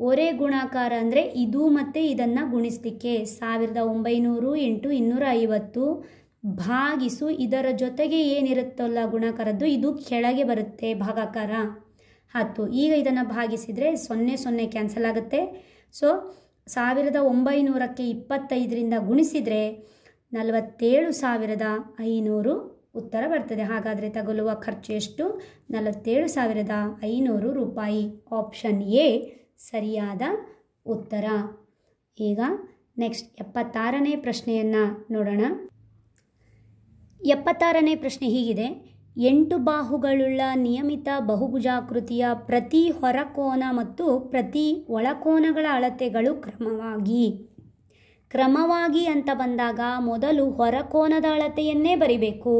ಒರೆ ಗುಣಾಕಾರ ಅಂದರೆ ಇದು ಮತ್ತು ಇದನ್ನು ಗುಣಿಸ್ಲಿಕ್ಕೆ ಸಾವಿರದ ಒಂಬೈನೂರು ಎಂಟು ಇನ್ನೂರ ಐವತ್ತು ಭಾಗಿಸು ಇದರ ಜೊತೆಗೆ ಏನಿರುತ್ತಲ್ಲ ಗುಣಾಕಾರದ್ದು ಇದು ಕೆಳಗೆ ಬರುತ್ತೆ ಭಾಗಾಕಾರ ಹತ್ತು ಈಗ ಇದನ್ನು ಭಾಗಿಸಿದರೆ ಸೊನ್ನೆ ಸೊನ್ನೆ ಕ್ಯಾನ್ಸಲ್ ಆಗುತ್ತೆ ಸೊ ಸಾವಿರದ ಒಂಬೈನೂರಕ್ಕೆ ಇಪ್ಪತ್ತೈದರಿಂದ ಗುಣಿಸಿದರೆ ನಲವತ್ತೇಳು ಸಾವಿರದ ಐನೂರು ಉತ್ತರ ಬರ್ತದೆ ಹಾಗಾದರೆ ತಗೊಳ್ಳುವ ಖರ್ಚು ಎಷ್ಟು ನಲವತ್ತೇಳು ಸಾವಿರದ ಐನೂರು ರೂಪಾಯಿ ಆಪ್ಷನ್ ಎ ಸರಿಯಾದ ಉತ್ತರ ಈಗ ನೆಕ್ಸ್ಟ್ ಎಪ್ಪತ್ತಾರನೇ ಪ್ರಶ್ನೆಯನ್ನು ನೋಡೋಣ ಎಪ್ಪತ್ತಾರನೇ ಪ್ರಶ್ನೆ ಹೀಗಿದೆ ಎಂಟು ಬಾಹುಗಳುಳ್ಳ ನಿಯಮಿತ ಬಹುಭುಜಾಕೃತಿಯ ಪ್ರತಿ ಹೊರಕೋನ ಮತ್ತು ಪ್ರತಿ ಒಳಕೋನಗಳ ಅಳತೆಗಳು ಕ್ರಮವಾಗಿ ಕ್ರಮವಾಗಿ ಅಂತ ಬಂದಾಗ ಮೊದಲು ಹೊರಕೋನದ ಅಳತೆಯನ್ನೇ ಬರಿಬೇಕು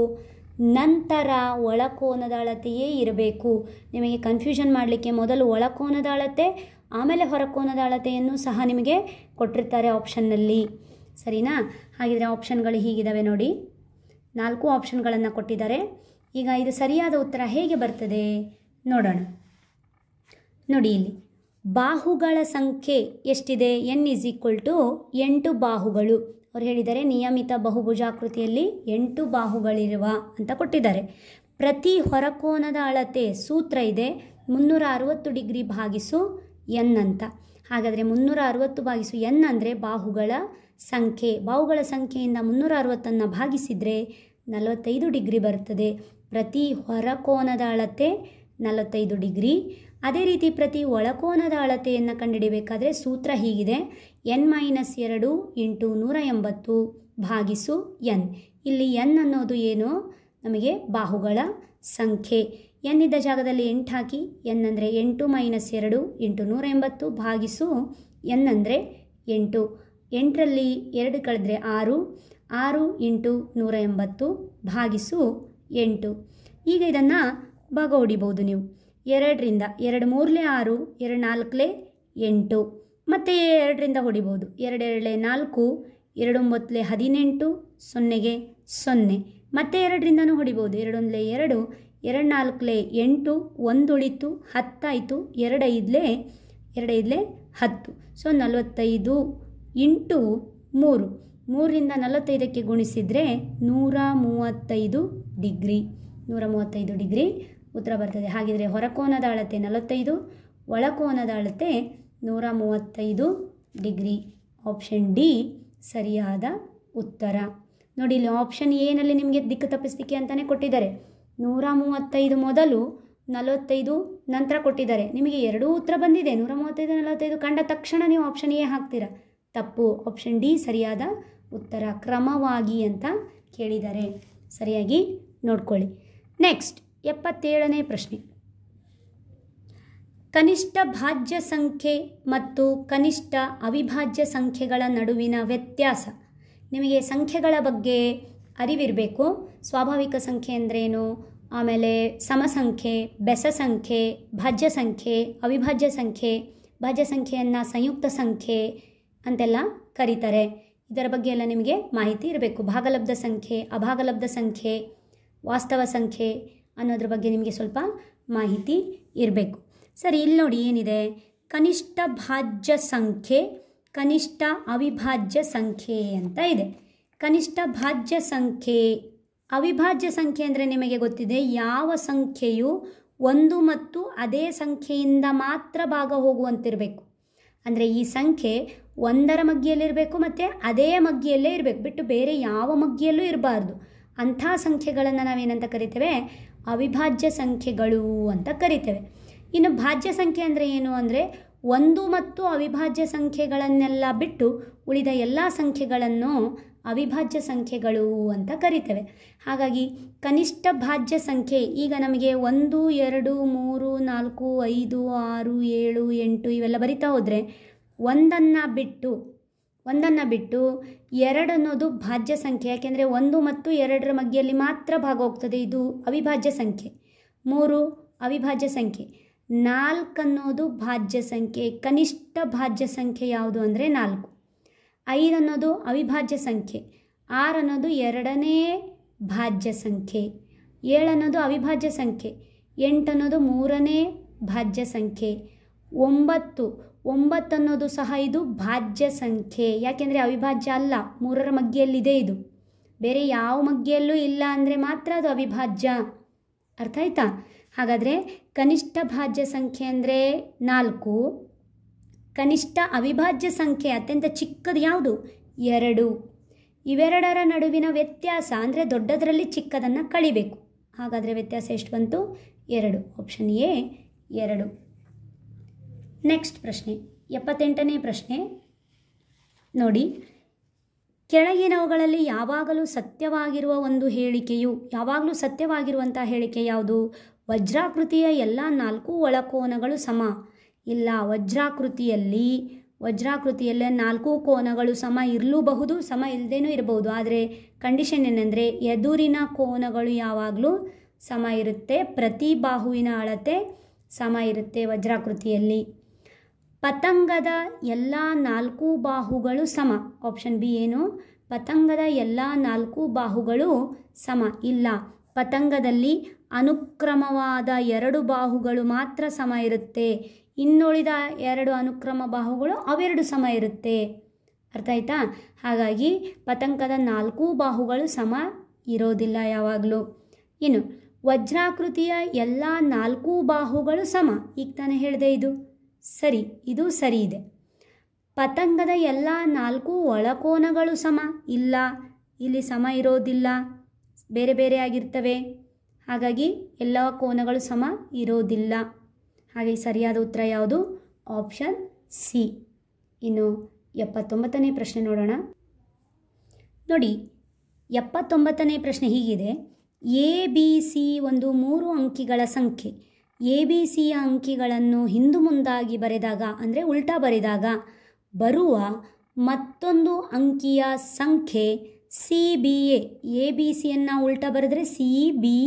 ನಂತರ ಒಳಕೋನದ ಅಳತೆಯೇ ಇರಬೇಕು ನಿಮಗೆ ಕನ್ಫ್ಯೂಷನ್ ಮಾಡಲಿಕ್ಕೆ ಮೊದಲು ಒಳಕೋನದ ಅಳತೆ ಆಮೇಲೆ ಹೊರಕೋನದ ಅಳತೆಯನ್ನು ಸಹ ನಿಮಗೆ ಕೊಟ್ಟಿರ್ತಾರೆ ಆಪ್ಷನ್ನಲ್ಲಿ ಸರಿನಾ ಹಾಗಿದ್ರೆ ಆಪ್ಷನ್ಗಳು ಹೀಗಿದ್ದಾವೆ ನೋಡಿ ನಾಲ್ಕು ಆಪ್ಷನ್ಗಳನ್ನು ಕೊಟ್ಟಿದ್ದಾರೆ ಈಗ ಇದು ಸರಿಯಾದ ಉತ್ತರ ಹೇಗೆ ಬರ್ತದೆ ನೋಡೋಣ ನೋಡಿ ಇಲ್ಲಿ ಬಾಹುಗಳ ಸಂಖ್ಯೆ ಎಷ್ಟಿದೆ ಎನ್ ಇಸ್ ಈಕ್ವಲ್ ಟು ಎಂಟು ಬಾಹುಗಳು ಅವ್ರು ಹೇಳಿದ್ದಾರೆ ನಿಯಮಿತ ಬಹುಭುಜಾಕೃತಿಯಲ್ಲಿ ಎಂಟು ಬಾಹುಗಳಿರುವ ಅಂತ ಕೊಟ್ಟಿದ್ದಾರೆ ಪ್ರತಿ ಹೊರಕೋನದ ಅಳತೆ ಸೂತ್ರ ಇದೆ ಮುನ್ನೂರ ಅರವತ್ತು ಡಿಗ್ರಿ ಭಾಗಿಸು ಎನ್ ಅಂತ ಹಾಗಾದರೆ ಮುನ್ನೂರ ಅರವತ್ತು ಭಾಗಿಸು ಎನ್ ಅಂದರೆ ಬಾಹುಗಳ ಸಂಖ್ಯೆ ಬಾಹುಗಳ ಸಂಖ್ಯೆಯಿಂದ ಮುನ್ನೂರ ಅರವತ್ತನ್ನು ಭಾಗಿಸಿದರೆ ನಲವತ್ತೈದು ಡಿಗ್ರಿ ಬರ್ತದೆ ಪ್ರತಿ ಹೊರಕೋನದ ಅಳತೆ ನಲವತ್ತೈದು ಡಿಗ್ರಿ ಅದೇ ರೀತಿ ಪ್ರತಿ ಒಳಕೋನದ ಅಳತೆಯನ್ನು ಕಂಡುಹಿಡಿಬೇಕಾದ್ರೆ ಸೂತ್ರ ಹೀಗಿದೆ ಎನ್ ಮೈನಸ್ ಎರಡು ಇಂಟು ನೂರ ಎಂಬತ್ತು ಭಾಗಿಸು ಎನ್ ಇಲ್ಲಿ ಎನ್ ಅನ್ನೋದು ಏನು ನಮಗೆ ಬಾಹುಗಳ ಸಂಖ್ಯೆ ಎನ್ನಿದ್ದ ಜಾಗದಲ್ಲಿ ಎಂಟು ಹಾಕಿ ಎನ್ ಅಂದರೆ ಎಂಟು ಮೈನಸ್ ಎರಡು ಎಂಟು ನೂರ ಎಂಬತ್ತು ಭಾಗಿಸು ಎನ್ ಅಂದರೆ ಎಂಟು ಎಂಟರಲ್ಲಿ ಎರಡು ಕಳೆದ್ರೆ ಆರು ಆರು ಎಂಟು ನೂರ ಎಂಬತ್ತು ಭಾಗಿಸು ಎಂಟು ಈಗ ಇದನ್ನು ಭಾಗ ಹೊಡಿಬೋದು ನೀವು ಎರಡರಿಂದ ಎರಡು ಮೂರಲೇ ಆರು ಎರಡು ನಾಲ್ಕಲೇ ಎಂಟು ಮತ್ತು ಎರಡರಿಂದ ಹೊಡಿಬೋದು ಎರಡೆರಡಲೇ ನಾಲ್ಕು ಎರಡೊಂಬತ್ತಲೇ ಹದಿನೆಂಟು ಸೊನ್ನೆಗೆ ಸೊನ್ನೆ ಮತ್ತೆ ಎರಡರಿಂದನೂ ಹೊಡಿಬೋದು ಎರಡೊಂದಲೇ ಎರಡು ಎರಡು ನಾಲ್ಕಲೆ ಎಂಟು ಒಂದು ಉಳಿತು ಹತ್ತಾಯಿತು ಎರಡೈದಲೆ ಎರಡೈದಲೆ ಹತ್ತು ಸೊ ನಲವತ್ತೈದು ಇಂಟು ಮೂರು ಮೂರರಿಂದ ನಲವತ್ತೈದಕ್ಕೆ ಗುಣಿಸಿದರೆ ನೂರ ಮೂವತ್ತೈದು ಡಿಗ್ರಿ ನೂರ ಮೂವತ್ತೈದು ಡಿಗ್ರಿ ಉತ್ತರ ಬರ್ತದೆ ಹಾಗಿದ್ರೆ ಹೊರಕೋನದ ಅಳತೆ ನಲವತ್ತೈದು ಒಳಕೋನದ ಅಳತೆ ನೂರ ಮೂವತ್ತೈದು ಡಿಗ್ರಿ ಆಪ್ಷನ್ ಡಿ ಸರಿಯಾದ ಉತ್ತರ ನೋಡಿ ಇಲ್ಲಿ ಆಪ್ಷನ್ ಎನಲ್ಲಿ ನಿಮಗೆ ದಿಕ್ಕು ತಪ್ಪಿಸ್ಲಿಕ್ಕೆ ಅಂತಲೇ ಕೊಟ್ಟಿದ್ದಾರೆ ನೂರ ಮೂವತ್ತೈದು ಮೊದಲು ನಲವತ್ತೈದು ನಂತರ ಕೊಟ್ಟಿದ್ದಾರೆ ನಿಮಗೆ ಎರಡೂ ಉತ್ತರ ಬಂದಿದೆ ನೂರ ಮೂವತ್ತೈದು ನಲವತ್ತೈದು ಕಂಡ ತಕ್ಷಣ ನೀವು ಆಪ್ಷನ್ ಎ ಹಾಕ್ತೀರಾ ತಪ್ಪು ಆಪ್ಷನ್ ಡಿ ಸರಿಯಾದ ಉತ್ತರ ಕ್ರಮವಾಗಿ ಅಂತ ಕೇಳಿದ್ದಾರೆ ಸರಿಯಾಗಿ ನೋಡ್ಕೊಳ್ಳಿ ನೆಕ್ಸ್ಟ್ ಎಪ್ಪತ್ತೇಳನೇ ಪ್ರಶ್ನೆ ಕನಿಷ್ಠ ಭಾಜ್ಯ ಸಂಖ್ಯೆ ಮತ್ತು ಕನಿಷ್ಠ ಅವಿಭಾಜ್ಯ ಸಂಖ್ಯೆಗಳ ನಡುವಿನ ವ್ಯತ್ಯಾಸ ನಿಮಗೆ ಸಂಖ್ಯೆಗಳ ಬಗ್ಗೆ ಅರಿವಿರಬೇಕು ಸ್ವಾಭಾವಿಕ ಸಂಖ್ಯೆ ಅಂದ್ರೇನು ಆಮೇಲೆ ಸಮಸಂಖ್ಯೆ ಬೆಸ ಸಂಖ್ಯೆ ಭಾಜ್ಯ ಸಂಖ್ಯೆ ಅವಿಭಾಜ್ಯ ಸಂಖ್ಯೆ ಭಾಜ್ಯ ಸಂಖ್ಯೆಯನ್ನು ಸಂಯುಕ್ತ ಸಂಖ್ಯೆ ಅಂತೆಲ್ಲ ಕರೀತಾರೆ ಇದರ ಬಗ್ಗೆ ಎಲ್ಲ ನಿಮಗೆ ಮಾಹಿತಿ ಇರಬೇಕು ಭಾಗಲಬ್ಧ ಸಂಖ್ಯೆ ಅಭಾಗಲಬ್ಧ ಸಂಖ್ಯೆ ವಾಸ್ತವ ಸಂಖ್ಯೆ ಅನ್ನೋದ್ರ ಬಗ್ಗೆ ನಿಮಗೆ ಸ್ವಲ್ಪ ಮಾಹಿತಿ ಇರಬೇಕು ಸರಿ ಇಲ್ಲಿ ನೋಡಿ ಏನಿದೆ ಕನಿಷ್ಠ ಭಾಜ್ಯ ಸಂಖ್ಯೆ ಕನಿಷ್ಠ ಅವಿಭಾಜ್ಯ ಸಂಖ್ಯೆ ಅಂತ ಇದೆ ಕನಿಷ್ಠ ಭಾಜ್ಯ ಸಂಖ್ಯೆ ಅವಿಭಾಜ್ಯ ಸಂಖ್ಯೆ ಅಂದರೆ ನಿಮಗೆ ಗೊತ್ತಿದೆ ಯಾವ ಸಂಖ್ಯೆಯು ಒಂದು ಮತ್ತು ಅದೇ ಸಂಖ್ಯೆಯಿಂದ ಮಾತ್ರ ಭಾಗ ಹೋಗುವಂತಿರಬೇಕು ಅಂದರೆ ಈ ಸಂಖ್ಯೆ ಒಂದರ ಮಗ್ಗಿಯಲ್ಲಿರಬೇಕು ಮತ್ತು ಅದೇ ಮಗ್ಗಿಯಲ್ಲೇ ಇರಬೇಕು ಬಿಟ್ಟು ಬೇರೆ ಯಾವ ಮಗ್ಗಿಯಲ್ಲೂ ಇರಬಾರ್ದು ಅಂಥ ಸಂಖ್ಯೆಗಳನ್ನು ನಾವೇನಂತ ಕರಿತೇವೆ ಅವಿಭಾಜ್ಯ ಸಂಖ್ಯೆಗಳು ಅಂತ ಕರಿತೇವೆ ಇನ್ನು ಭಾಜ್ಯ ಸಂಖ್ಯೆ ಅಂದರೆ ಏನು ಅಂದರೆ ಒಂದು ಮತ್ತು ಅವಿಭಾಜ್ಯ ಸಂಖ್ಯೆಗಳನ್ನೆಲ್ಲ ಬಿಟ್ಟು ಉಳಿದ ಎಲ್ಲ ಸಂಖ್ಯೆಗಳನ್ನು ಅವಿಭಾಜ್ಯ ಸಂಖ್ಯೆಗಳು ಅಂತ ಕರಿತೇವೆ ಹಾಗಾಗಿ ಕನಿಷ್ಠ ಭಾಜ್ಯ ಸಂಖ್ಯೆ ಈಗ ನಮಗೆ ಒಂದು ಎರಡು ಮೂರು ನಾಲ್ಕು ಐದು ಆರು ಏಳು ಎಂಟು ಇವೆಲ್ಲ ಬರಿತಾ ಹೋದರೆ ಒಂದನ್ನು ಬಿಟ್ಟು ಒಂದನ್ನು ಬಿಟ್ಟು ಎರಡು ಅನ್ನೋದು ಭಾಜ್ಯ ಸಂಖ್ಯೆ ಯಾಕೆಂದರೆ ಒಂದು ಮತ್ತು ಎರಡರ ಮಧ್ಯೆಯಲ್ಲಿ ಮಾತ್ರ ಭಾಗ ಹೋಗ್ತದೆ ಇದು ಅವಿಭಾಜ್ಯ ಸಂಖ್ಯೆ ಮೂರು ಅವಿಭಾಜ್ಯ ಸಂಖ್ಯೆ ನಾಲ್ಕು ಅನ್ನೋದು ಭಾಜ್ಯ ಸಂಖ್ಯೆ ಕನಿಷ್ಠ ಭಾಜ್ಯ ಸಂಖ್ಯೆ ಯಾವುದು ಅಂದರೆ ನಾಲ್ಕು ಐದು ಅನ್ನೋದು ಅವಿಭಾಜ್ಯ ಸಂಖ್ಯೆ ಆರು ಅನ್ನೋದು ಎರಡನೇ ಭಾಜ್ಯ ಸಂಖ್ಯೆ ಏಳು ಅನ್ನೋದು ಅವಿಭಾಜ್ಯ ಸಂಖ್ಯೆ ಎಂಟು ಅನ್ನೋದು ಮೂರನೇ ಭಾಜ್ಯ ಸಂಖ್ಯೆ ಒಂಬತ್ತು ಒಂಬತ್ತು ಅನ್ನೋದು ಸಹ ಇದು ಭಾಜ್ಯ ಸಂಖ್ಯೆ ಯಾಕೆಂದರೆ ಅವಿಭಾಜ್ಯ ಅಲ್ಲ ಮೂರರ ಮಗ್ಗಿಯಲ್ಲಿದೆ ಇದು ಬೇರೆ ಯಾವ ಮಗ್ಗಿಯಲ್ಲೂ ಇಲ್ಲ ಅಂದರೆ ಮಾತ್ರ ಅದು ಅವಿಭಾಜ್ಯ ಅರ್ಥ ಆಯ್ತಾ ಹಾಗಾದರೆ ಕನಿಷ್ಠ ಭಾಜ್ಯ ಸಂಖ್ಯೆ ಅಂದರೆ ನಾಲ್ಕು ಕನಿಷ್ಠ ಅವಿಭಾಜ್ಯ ಸಂಖ್ಯೆ ಅತ್ಯಂತ ಚಿಕ್ಕದು ಯಾವುದು ಎರಡು ಇವೆರಡರ ನಡುವಿನ ವ್ಯತ್ಯಾಸ ಅಂದರೆ ದೊಡ್ಡದರಲ್ಲಿ ಚಿಕ್ಕದನ್ನು ಕಳಿಬೇಕು ಹಾಗಾದರೆ ವ್ಯತ್ಯಾಸ ಎಷ್ಟು ಬಂತು ಎರಡು ಆಪ್ಷನ್ ಎ ಎರಡು ನೆಕ್ಸ್ಟ್ ಪ್ರಶ್ನೆ ಎಪ್ಪತ್ತೆಂಟನೇ ಪ್ರಶ್ನೆ ನೋಡಿ ಕೆಳಗಿನವುಗಳಲ್ಲಿ ಯಾವಾಗಲೂ ಸತ್ಯವಾಗಿರುವ ಒಂದು ಹೇಳಿಕೆಯು ಯಾವಾಗಲೂ ಸತ್ಯವಾಗಿರುವಂಥ ಹೇಳಿಕೆ ಯಾವುದು ವಜ್ರಾಕೃತಿಯ ಎಲ್ಲ ನಾಲ್ಕು ಒಳಕೋನಗಳು ಸಮ ಇಲ್ಲ ವಜ್ರಾಕೃತಿಯಲ್ಲಿ ವಜ್ರಾಕೃತಿಯಲ್ಲೇ ನಾಲ್ಕು ಕೋನಗಳು ಸಮ ಇರಲೂಬಹುದು ಸಮ ಇಲ್ಲದೇನೂ ಇರಬಹುದು ಆದರೆ ಕಂಡೀಷನ್ ಏನಂದರೆ ಎದುರಿನ ಕೋನಗಳು ಯಾವಾಗಲೂ ಸಮ ಇರುತ್ತೆ ಪ್ರತಿ ಬಾಹುವಿನ ಅಳತೆ ಸಮ ಇರುತ್ತೆ ವಜ್ರಾಕೃತಿಯಲ್ಲಿ ಪತಂಗದ ಎಲ್ಲ ನಾಲ್ಕು ಬಾಹುಗಳು ಸಮ ಆಪ್ಷನ್ ಬಿ ಏನು ಪತಂಗದ ಎಲ್ಲ ನಾಲ್ಕು ಬಾಹುಗಳು ಸಮ ಇಲ್ಲ ಪತಂಗದಲ್ಲಿ ಅನುಕ್ರಮವಾದ ಎರಡು ಬಾಹುಗಳು ಮಾತ್ರ ಸಮ ಇರುತ್ತೆ ಇನ್ನುಳಿದ ಎರಡು ಅನುಕ್ರಮ ಬಾಹುಗಳು ಅವೆರಡು ಸಮ ಇರುತ್ತೆ ಅರ್ಥ ಆಯ್ತಾ ಹಾಗಾಗಿ ಪತಂಗದ ನಾಲ್ಕು ಬಾಹುಗಳು ಸಮ ಇರೋದಿಲ್ಲ ಯಾವಾಗಲೂ ಇನ್ನು ವಜ್ರಾಕೃತಿಯ ಎಲ್ಲ ನಾಲ್ಕು ಬಾಹುಗಳು ಸಮ ಈಗ ತಾನೇ ಹೇಳಿದೆ ಇದು ಸರಿ ಇದು ಸರಿ ಇದೆ ಪತಂಗದ ಎಲ್ಲ ನಾಲ್ಕು ಒಳಕೋನಗಳು ಸಮ ಇಲ್ಲ ಇಲ್ಲಿ ಸಮ ಇರೋದಿಲ್ಲ ಬೇರೆ ಬೇರೆ ಆಗಿರ್ತವೆ ಹಾಗಾಗಿ ಎಲ್ಲ ಕೋನಗಳು ಸಮ ಇರೋದಿಲ್ಲ ಹಾಗೆ ಸರಿಯಾದ ಉತ್ತರ ಯಾವುದು ಆಪ್ಷನ್ ಸಿ ಇನ್ನು ಎಪ್ಪತ್ತೊಂಬತ್ತನೇ ಪ್ರಶ್ನೆ ನೋಡೋಣ ನೋಡಿ ಎಪ್ಪತ್ತೊಂಬತ್ತನೇ ಪ್ರಶ್ನೆ ಹೀಗಿದೆ ಎ ಬಿ ಸಿ ಒಂದು ಮೂರು ಅಂಕಿಗಳ ಸಂಖ್ಯೆ ಎ ಬಿ ಸಿಯ ಅಂಕಿಗಳನ್ನು ಹಿಂದು ಮುಂದಾಗಿ ಬರೆದಾಗ ಅಂದರೆ ಉಲ್ಟಾ ಬರೆದಾಗ ಬರುವ ಮತ್ತೊಂದು ಅಂಕಿಯ ಸಂಖ್ಯೆ C B A A B ಸಿಯನ್ನು ಉಲ್ಟಾ ಬರೆದ್ರೆ C B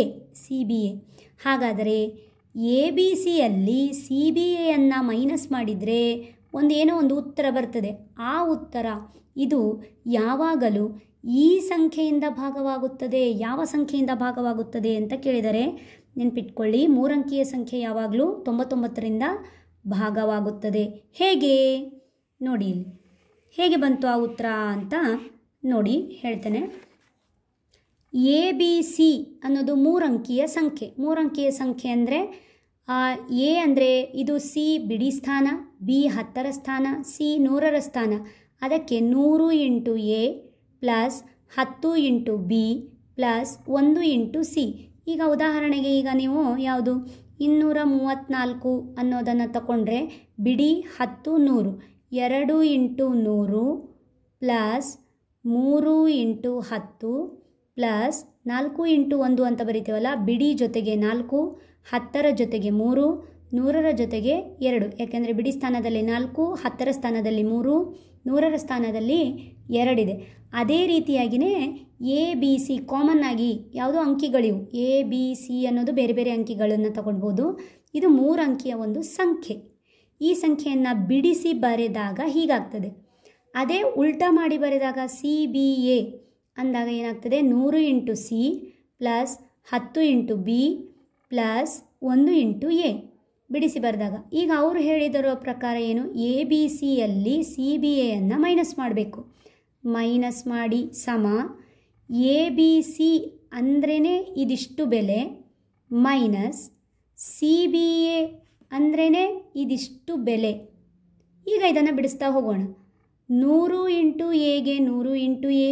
A C B A ಹಾಗಾದರೆ ಎ ಬಿ ಸಿಯಲ್ಲಿ ಸಿ ಬಿ ಎಯನ್ನು ಮೈನಸ್ ಮಾಡಿದರೆ ಒಂದು ಏನೋ ಒಂದು ಉತ್ತರ ಬರ್ತದೆ ಆ ಉತ್ತರ ಇದು ಯಾವಾಗಲೂ ಈ ಸಂಖ್ಯೆಯಿಂದ ಭಾಗವಾಗುತ್ತದೆ ಯಾವ ಸಂಖ್ಯೆಯಿಂದ ಭಾಗವಾಗುತ್ತದೆ ಅಂತ ಕೇಳಿದರೆ ನೆನಪಿಟ್ಕೊಳ್ಳಿ ಮೂರಂಕಿಯ ಸಂಖ್ಯೆ ಯಾವಾಗಲೂ ತೊಂಬತ್ತೊಂಬತ್ತರಿಂದ ಭಾಗವಾಗುತ್ತದೆ ಹೇಗೆ ನೋಡಿ ಹೇಗೆ ಬಂತು ಆ ಉತ್ತರ ಅಂತ ನೋಡಿ ಹೇಳ್ತೇನೆ ಎ ಬಿ ಸಿ ಅನ್ನೋದು ಮೂರಂಕಿಯ ಸಂಖ್ಯೆ ಮೂರಂಕಿಯ ಸಂಖ್ಯೆ ಅಂದರೆ ಎ ಅಂದರೆ ಇದು ಸಿ ಬಿಡಿ ಸ್ಥಾನ ಬಿ ಹತ್ತರ ಸ್ಥಾನ ಸಿ ನೂರರ ಸ್ಥಾನ ಅದಕ್ಕೆ ನೂರು ಇಂಟು ಎ ಪ್ಲಸ್ ಹತ್ತು ಇಂಟು ಬಿ ಪ್ಲಸ್ ಒಂದು ಇಂಟು ಸಿ ಈಗ ಉದಾಹರಣೆಗೆ ಈಗ ನೀವು ಯಾವುದು ಇನ್ನೂರ ಮೂವತ್ತ್ನಾಲ್ಕು ಅನ್ನೋದನ್ನು ತಗೊಂಡ್ರೆ ಬಿಡಿ ಹತ್ತು ನೂರು ಎರಡು ಇಂಟು ನೂರು ಪ್ಲಸ್ ಮೂರು ಇಂಟು ಹತ್ತು ಪ್ಲಸ್ ನಾಲ್ಕು ಇಂಟು ಒಂದು ಅಂತ ಬರಿತೀವಲ್ಲ ಬಿಡಿ ಜೊತೆಗೆ ನಾಲ್ಕು ಹತ್ತರ ಜೊತೆಗೆ ಮೂರು ನೂರರ ಜೊತೆಗೆ ಎರಡು ಯಾಕೆಂದರೆ ಬಿಡಿ ಸ್ಥಾನದಲ್ಲಿ ನಾಲ್ಕು ಹತ್ತರ ಸ್ಥಾನದಲ್ಲಿ ಮೂರು ನೂರರ ಸ್ಥಾನದಲ್ಲಿ ಎರಡಿದೆ ಅದೇ ರೀತಿಯಾಗಿಯೇ ಎ ಬಿ ಸಿ ಕಾಮನ್ ಆಗಿ ಯಾವುದೋ ಅಂಕಿಗಳಿವು ಎ ಬಿ ಸಿ ಅನ್ನೋದು ಬೇರೆ ಬೇರೆ ಅಂಕಿಗಳನ್ನು ತಗೊಳ್ಬೋದು ಇದು ಮೂರು ಅಂಕಿಯ ಒಂದು ಸಂಖ್ಯೆ ಈ ಸಂಖ್ಯೆಯನ್ನು ಬಿಡಿಸಿ ಬರೆದಾಗ ಹೀಗಾಗ್ತದೆ ಅದೇ ಉಲ್ಟಾ ಮಾಡಿ ಬರೆದಾಗ ಸಿ ಬಿ ಎ ಅಂದಾಗ ಏನಾಗ್ತದೆ ನೂರು ಇಂಟು ಸಿ ಪ್ಲಸ್ ಹತ್ತು ಇಂಟು ಬಿ ಪ್ಲಸ್ ಒಂದು ಇಂಟು ಎ ಬಿಡಿಸಿ ಬರೆದಾಗ ಈಗ ಅವರು ಹೇಳಿದರೋ ಪ್ರಕಾರ ಏನು ಎ ಬಿ ಸಿಯಲ್ಲಿ ಸಿ ಬಿ ಎಯನ್ನು ಮೈನಸ್ ಮಾಡಬೇಕು ಮೈನಸ್ ಮಾಡಿ ಸಮ ಎ ಬಿ ಸಿ ಅಂದ್ರೇ ಇದಿಷ್ಟು ಬೆಲೆ ಮೈನಸ್ ಸಿ ಬಿ ಎ ಅಂದ್ರೇ ಇದಿಷ್ಟು ಬೆಲೆ ಈಗ ಇದನ್ನು ಬಿಡಿಸ್ತಾ ಹೋಗೋಣ ನೂರು ಇಂಟು ಎಗೆ ನೂರು ಇಂಟು ಎ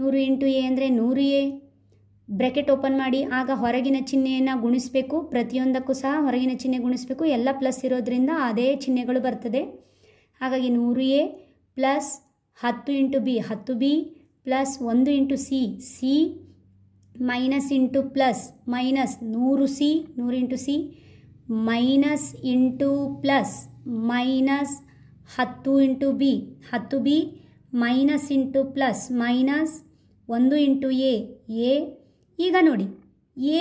ನೂರು ಇಂಟು ಎ ಅಂದರೆ ನೂರು ಎ ಬ್ರೆಕೆಟ್ ಓಪನ್ ಮಾಡಿ ಆಗ ಹೊರಗಿನ ಚಿಹ್ನೆಯನ್ನು ಗುಣಿಸಬೇಕು ಪ್ರತಿಯೊಂದಕ್ಕೂ ಸಹ ಹೊರಗಿನ ಚಿಹ್ನೆ ಗುಣಿಸಬೇಕು ಎಲ್ಲ ಪ್ಲಸ್ ಇರೋದ್ರಿಂದ ಅದೇ ಚಿಹ್ನೆಗಳು ಬರ್ತದೆ ಹಾಗಾಗಿ ನೂರು ಎ ಪ್ಲಸ್ ಹತ್ತು ಇಂಟು ಬಿ ಹತ್ತು ಬಿ ಪ್ಲಸ್ ಒಂದು into C C minus into plus minus ನೂರು ಸಿ ನೂರು into C minus into plus minus ಹತ್ತು ಇಂಟು ಬಿ ಹತ್ತು B minus into plus minus ಒಂದು ಇಂಟು ಎ ಎ ಈಗ ನೋಡಿ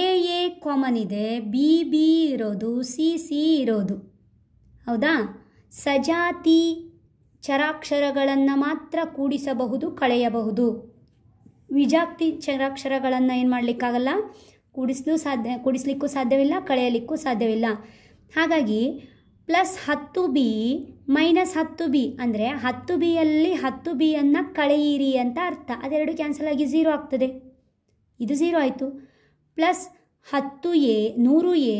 ಎ ಎ ಕಾಮನ್ ಇದೆ ಬಿ ಬಿ ಇರೋದು ಸಿ ಸಿ ಇರೋದು ಹೌದಾ ಸಜಾತಿ ಚರಾಕ್ಷರಗಳನ್ನು ಮಾತ್ರ ಕೂಡಿಸಬಹುದು ಕಳೆಯಬಹುದು ವಿಜಾಕ್ತಿ ಚರಾಕ್ಷರಗಳನ್ನು ಏನು ಮಾಡಲಿಕ್ಕಾಗಲ್ಲ ಕೂಡಿಸಲು ಸಾಧ್ಯ ಕೂಡಿಸ್ಲಿಕ್ಕೂ ಸಾಧ್ಯವಿಲ್ಲ ಕಳೆಯಲಿಕ್ಕೂ ಸಾಧ್ಯವಿಲ್ಲ ಹಾಗಾಗಿ ಪ್ಲಸ್ ಹತ್ತು ಬಿ ಮೈನಸ್ ಹತ್ತು ಬಿ ಅಂದರೆ ಹತ್ತು ಬಿಯಲ್ಲಿ ಹತ್ತು ಬಿಯನ್ನು ಕಳೆಯಿರಿ ಅಂತ ಅರ್ಥ ಅದೆರಡು ಕ್ಯಾನ್ಸಲ್ ಆಗಿ ಝೀರೋ ಆಗ್ತದೆ ಇದು ಝೀರೋ ಆಯಿತು ಪ್ಲಸ್ ಹತ್ತು ಎ ನೂರು ಎ